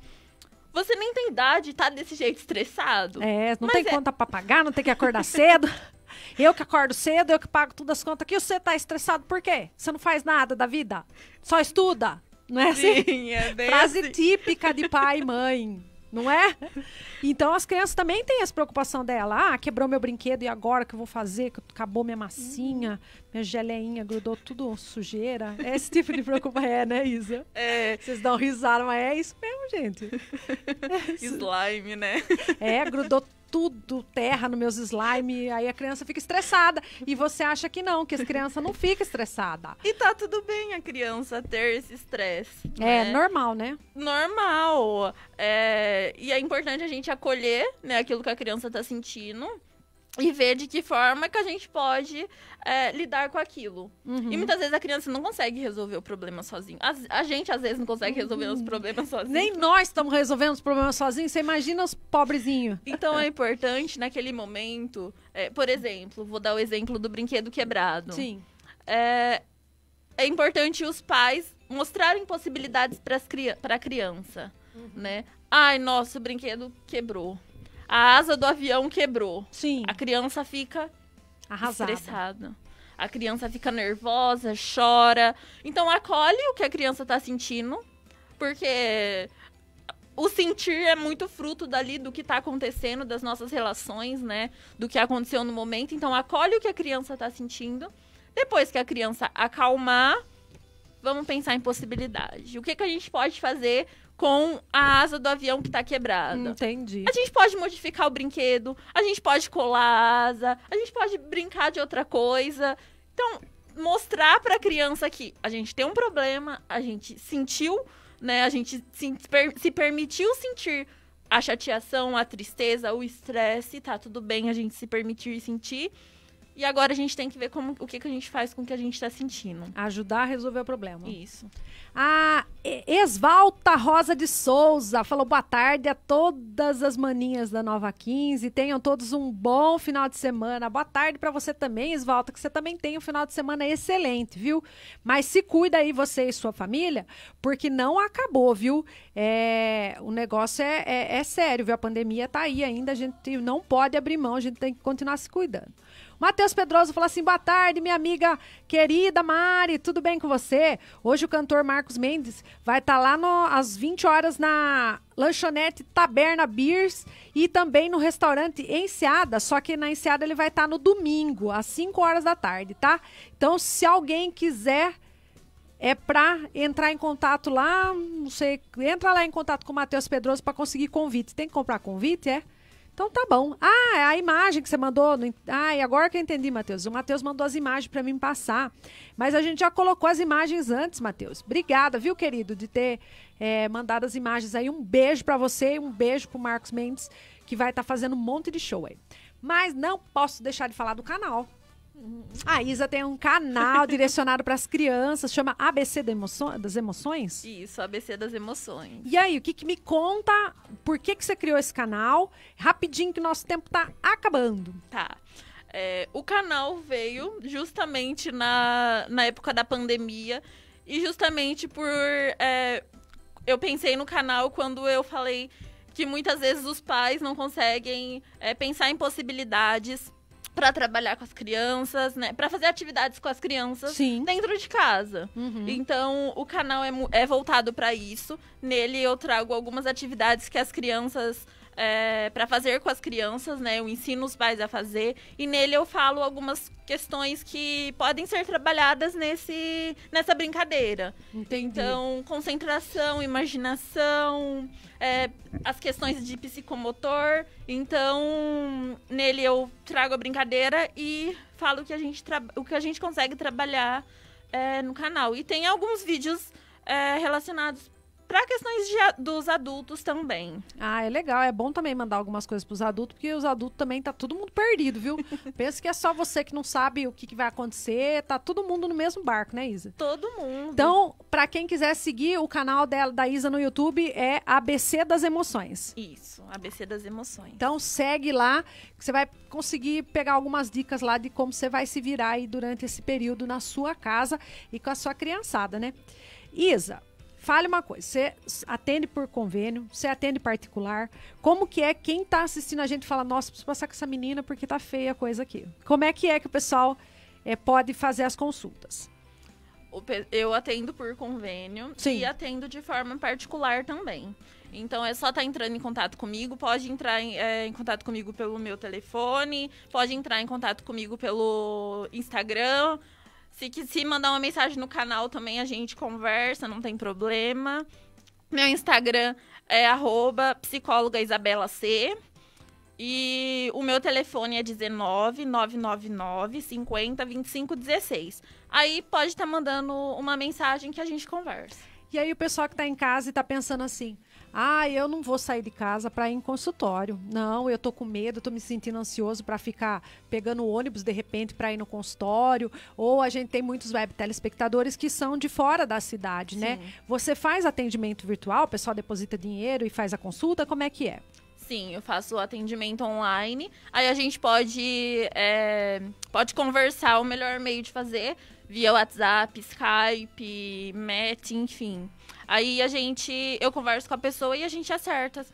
[SPEAKER 2] Você nem tem idade, tá desse jeito estressado.
[SPEAKER 1] É, não Mas tem é... conta pra pagar, não tem que acordar cedo. Eu que acordo cedo, eu que pago todas as contas aqui. Você tá estressado por quê? Você não faz nada da vida? Só estuda? Não é assim? Sim, é bem Frase assim. típica de pai e mãe. Não é? Então as crianças também têm essa preocupação dela. Ah, quebrou meu brinquedo e agora o que eu vou fazer? Acabou minha massinha, minha geleinha, grudou tudo sujeira. É esse tipo de preocupação, é, né, Isa? É. Vocês dão risada, mas é isso mesmo, gente.
[SPEAKER 2] É isso. Slime, né?
[SPEAKER 1] É, grudou tudo terra nos meus slime, aí a criança fica estressada. E você acha que não, que as crianças não ficam estressadas. E
[SPEAKER 2] tá tudo bem a criança ter esse estresse. É, né? É
[SPEAKER 1] normal, né?
[SPEAKER 2] Normal. É... E é importante a gente acolher né, aquilo que a criança tá sentindo e ver de que forma que a gente pode é, lidar com aquilo. Uhum. E muitas vezes a criança não consegue resolver o problema sozinho. a gente, às vezes, não consegue resolver uhum. os problemas sozinho. Nem
[SPEAKER 1] nós estamos resolvendo os problemas sozinhos, você imagina os pobrezinhos. Então é importante,
[SPEAKER 2] naquele momento, é, por exemplo, vou dar o exemplo do brinquedo quebrado. Sim. É, é importante os pais mostrarem possibilidades para a criança, uhum. né? Ai, nosso brinquedo quebrou a asa do avião quebrou. Sim. A criança fica Arrasada. estressada. A criança fica nervosa, chora. Então acolhe o que a criança tá sentindo, porque o sentir é muito fruto dali do que está acontecendo, das nossas relações, né? Do que aconteceu no momento. Então, acolhe o que a criança está sentindo. Depois que a criança acalmar, vamos pensar em possibilidade. O que, que a gente pode fazer com a asa do avião que tá quebrada. Entendi. A gente pode modificar o brinquedo, a gente pode colar a asa, a gente pode brincar de outra coisa. Então, mostrar para a criança que a gente tem um problema, a gente sentiu, né? A gente se, se permitiu sentir a chateação, a tristeza, o estresse, tá tudo bem a gente se permitir sentir e agora a gente tem que ver como, o que, que a gente faz com o que a gente
[SPEAKER 1] está sentindo. Ajudar a resolver o problema. Isso. A Esvalta Rosa de Souza falou boa tarde a todas as maninhas da Nova 15. Tenham todos um bom final de semana. Boa tarde para você também, Esvalta, que você também tem um final de semana excelente, viu? Mas se cuida aí você e sua família, porque não acabou, viu? É, o negócio é, é, é sério, viu? A pandemia está aí ainda, a gente não pode abrir mão, a gente tem que continuar se cuidando. Matheus Pedroso fala assim: boa tarde, minha amiga querida Mari, tudo bem com você? Hoje o cantor Marcos Mendes vai estar tá lá no, às 20 horas na lanchonete Taberna Beers e também no restaurante Enseada, só que na Enseada ele vai estar tá no domingo, às 5 horas da tarde, tá? Então, se alguém quiser é para entrar em contato lá, não sei, entra lá em contato com o Matheus Pedroso para conseguir convite. Tem que comprar convite, é? Então tá bom. Ah, é a imagem que você mandou. No... Ah, agora que eu entendi, Matheus. O Matheus mandou as imagens para mim passar. Mas a gente já colocou as imagens antes, Matheus. Obrigada, viu, querido, de ter é, mandado as imagens aí. Um beijo para você e um beijo pro Marcos Mendes, que vai estar tá fazendo um monte de show aí. Mas não posso deixar de falar do canal. A Isa tem um canal direcionado para as crianças, chama ABC da emoção, das Emoções? Isso, ABC das Emoções. E aí, o que, que me conta? Por que, que você criou esse canal? Rapidinho, que o nosso tempo está acabando.
[SPEAKER 2] Tá. É, o canal veio justamente na, na época da pandemia e justamente por. É, eu pensei no canal quando eu falei que muitas vezes os pais não conseguem é, pensar em possibilidades para trabalhar com as crianças, né? Para fazer atividades com as crianças Sim. dentro de casa. Uhum. Então, o canal é, é voltado para isso. Nele eu trago algumas atividades que as crianças é, para fazer com as crianças, né? Eu ensino os pais a fazer e nele eu falo algumas questões que podem ser trabalhadas nesse nessa brincadeira. Entendi. Então, concentração, imaginação, é, as questões de psicomotor. Então, nele eu trago a brincadeira e falo que a gente o que a gente consegue trabalhar é, no canal. E tem alguns vídeos é, relacionados para questões de, dos adultos também.
[SPEAKER 1] Ah, é legal. É bom também mandar algumas coisas para os adultos, porque os adultos também tá todo mundo perdido, viu? Pensa que é só você que não sabe o que, que, vai acontecer. Tá todo mundo no mesmo barco, né, Isa? Todo mundo. Então, para quem quiser seguir o canal dela, da Isa no YouTube, é ABC das Emoções.
[SPEAKER 2] Isso, ABC das Emoções.
[SPEAKER 1] Então, segue lá, que você vai conseguir pegar algumas dicas lá de como você vai se virar aí durante esse período na sua casa e com a sua criançada, né? Isa, fale uma coisa, você atende por convênio, você atende particular, como que é quem está assistindo a gente fala, nossa, preciso passar com essa menina porque tá feia a coisa aqui. Como é que é que o pessoal é, pode fazer as consultas?
[SPEAKER 2] Eu atendo por convênio Sim. e atendo de forma particular também. Então é só estar tá entrando em contato comigo, pode entrar em, é, em, contato comigo pelo meu telefone, pode entrar em contato comigo pelo Instagram, se, se mandar uma mensagem no canal também, a gente conversa, não tem problema. Meu Instagram é arroba psicóloga Isabela C. E o meu telefone é 19 999 50 25 16. Aí pode estar tá mandando uma mensagem que a gente conversa.
[SPEAKER 1] E aí o pessoal que está em casa e está pensando assim: ah, eu não vou sair de casa para ir em consultório. Não, eu tô com medo, tô me sentindo ansioso para ficar pegando ônibus de repente para ir no consultório. Ou a gente tem muitos web telespectadores que são de fora da cidade, né? Sim. né? Você faz atendimento virtual, o pessoal deposita dinheiro e faz a consulta, como é que é?
[SPEAKER 2] Sim, eu faço atendimento online. Aí a gente pode, é, pode conversar o melhor meio de fazer via WhatsApp, Skype, Met, enfim. Aí a gente, eu converso com a pessoa e a gente acerta.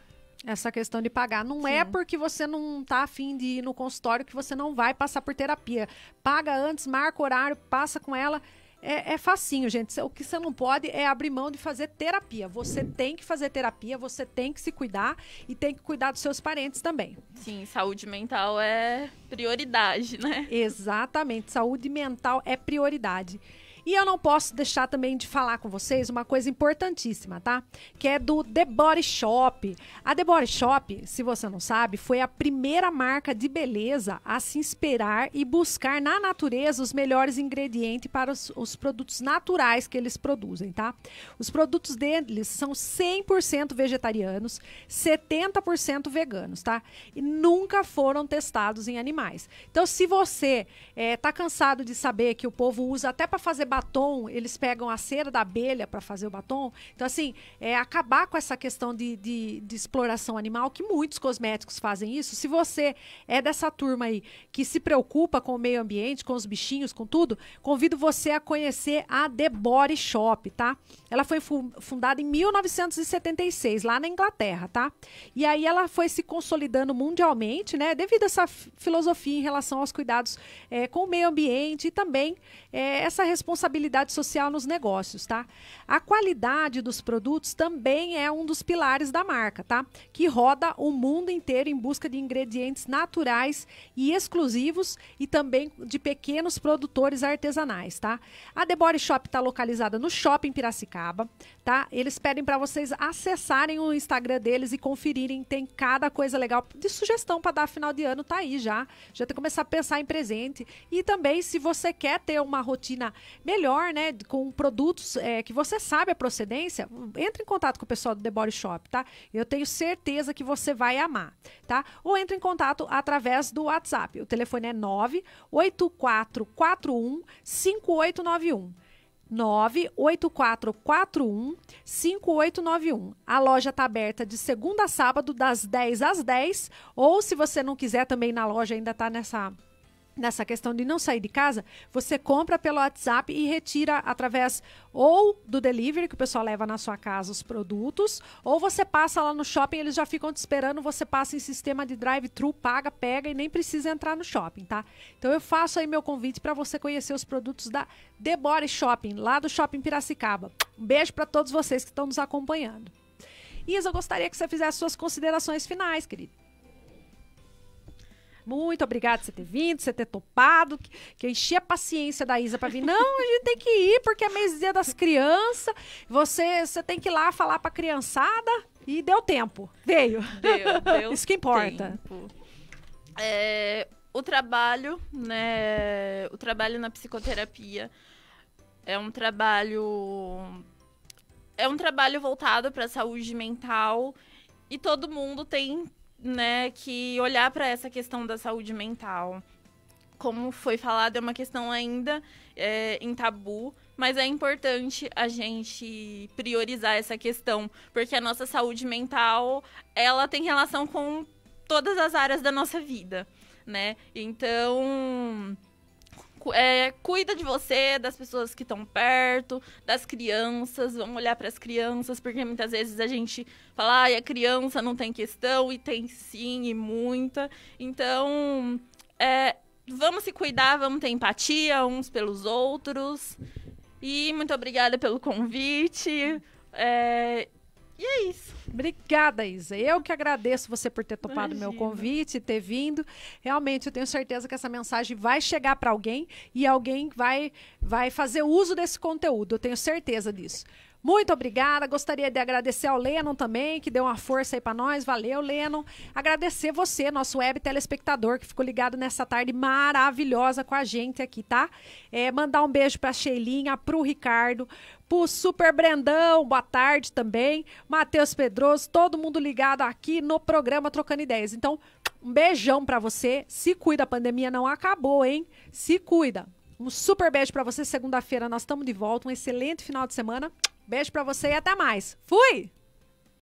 [SPEAKER 1] Essa questão de pagar. Não é Sim. é porque você não tá afim de ir no consultório que você não vai passar por terapia. Paga antes, marca horário, passa com ela. É, é facinho, gente. O que você não pode é abrir mão de fazer terapia. Você tem que fazer terapia, você tem que se cuidar e tem que cuidar dos seus parentes também. Sim, saúde mental é prioridade, né? Exatamente. Saúde mental é prioridade. E eu não posso deixar também de falar com vocês uma coisa importantíssima, tá? Que é do The Body Shop. A The Body Shop, se você não sabe, foi a primeira marca de beleza a se inspirar e buscar na natureza os melhores ingredientes para os, os produtos naturais que eles produzem, tá? Os produtos deles são 100% vegetarianos, 70% veganos, tá? E nunca foram testados em animais. Então, se você é, tá cansado de saber que o povo usa até para fazer batom, eles pegam a cera da abelha para fazer o batom. Então, assim, é acabar com essa questão de, de, de, exploração animal, que muitos cosméticos fazem isso. Se você é dessa turma aí que se preocupa com o meio ambiente, com os bichinhos, com tudo, convido você a conhecer a The Body Shop, tá? Ela foi fundada em 1976, lá na Inglaterra, tá? E aí ela foi se consolidando mundialmente, né? Devido a essa filosofia em relação aos cuidados é, com o meio ambiente e também é, essa responsabilidade responsabilidade social nos negócios, tá? A qualidade dos produtos também é um dos pilares da marca, tá? Que roda o mundo inteiro em busca de ingredientes naturais e exclusivos e também de pequenos produtores artesanais, tá? A The Body Shop está localizada no Shopping Piracicaba, tá? Eles pedem para vocês acessarem o Instagram deles e conferirem, tem cada coisa legal de sugestão para dar final de ano, tá aí já. Já tem que começar a pensar em presente. E também se você quer ter uma rotina melhor, né? Com produtos é, que você sabe a procedência, entre em contato com o pessoal do The Body Shop, tá? Eu tenho certeza que você vai amar, tá? Ou entre em contato através do WhatsApp. O telefone é 98441 5891. 5891. A loja está aberta de segunda a sábado, das 10 às 10. Ou se você não quiser também na loja, ainda está nessa nessa questão de não sair de casa, você compra pelo WhatsApp e retira através ou do delivery, que o pessoal leva na sua casa os produtos, ou você passa lá no shopping, eles já ficam te esperando, você passa em sistema de drive-thru, paga, pega e nem precisa entrar no shopping, tá? Então eu faço aí meu convite para você conhecer os produtos da The Body Shopping, lá do Shopping Piracicaba. Um beijo para todos vocês que estão nos acompanhando. Isa, eu gostaria que você fizesse suas considerações finais, querido. Muito obrigada por você ter vindo, você ter topado, que, que eu enchi a paciência da Isa para vir. Não, a gente tem que ir, porque é mês dia das crianças. Você, você tem que ir lá falar pra criançada. E deu tempo. Veio. Deu, deu Isso que importa.
[SPEAKER 2] É, o trabalho, né? O trabalho na psicoterapia é um trabalho é um trabalho voltado para a saúde mental e todo mundo tem né, que olhar para essa questão da saúde mental. Como foi falado, é uma questão ainda é, em tabu, mas é importante a gente priorizar essa questão, porque a nossa saúde mental, ela tem relação com todas as áreas da nossa vida, né? Então, é, cuida de você, das pessoas que estão perto, das crianças, vamos olhar para as crianças, porque muitas vezes a gente fala, ai, ah, a criança não tem questão, e tem sim, e muita. Então, é, vamos se cuidar, vamos ter empatia uns pelos outros.
[SPEAKER 1] E muito obrigada pelo convite. É, e é isso. Obrigada, Isa. Eu que agradeço você por ter topado Imagina. meu convite, ter vindo. Realmente, eu tenho certeza que essa mensagem vai chegar para alguém e alguém vai, vai fazer uso desse conteúdo. Eu tenho certeza disso. Muito obrigada. Gostaria de agradecer ao Lennon também, que deu uma força aí para nós. Valeu, Lennon. Agradecer você, nosso web telespectador, que ficou ligado nessa tarde maravilhosa com a gente aqui, tá? É, mandar um beijo para a Sheilinha, para o Ricardo, para o Super Brendão, boa tarde também. Matheus Pedroso, todo mundo ligado aqui no programa Trocando Ideias. Então, um beijão para você. Se cuida, a pandemia não acabou, hein? Se cuida. Um super beijo para você. Segunda-feira nós estamos de volta. Um excelente final de semana. Beijo para você e até mais. Fui!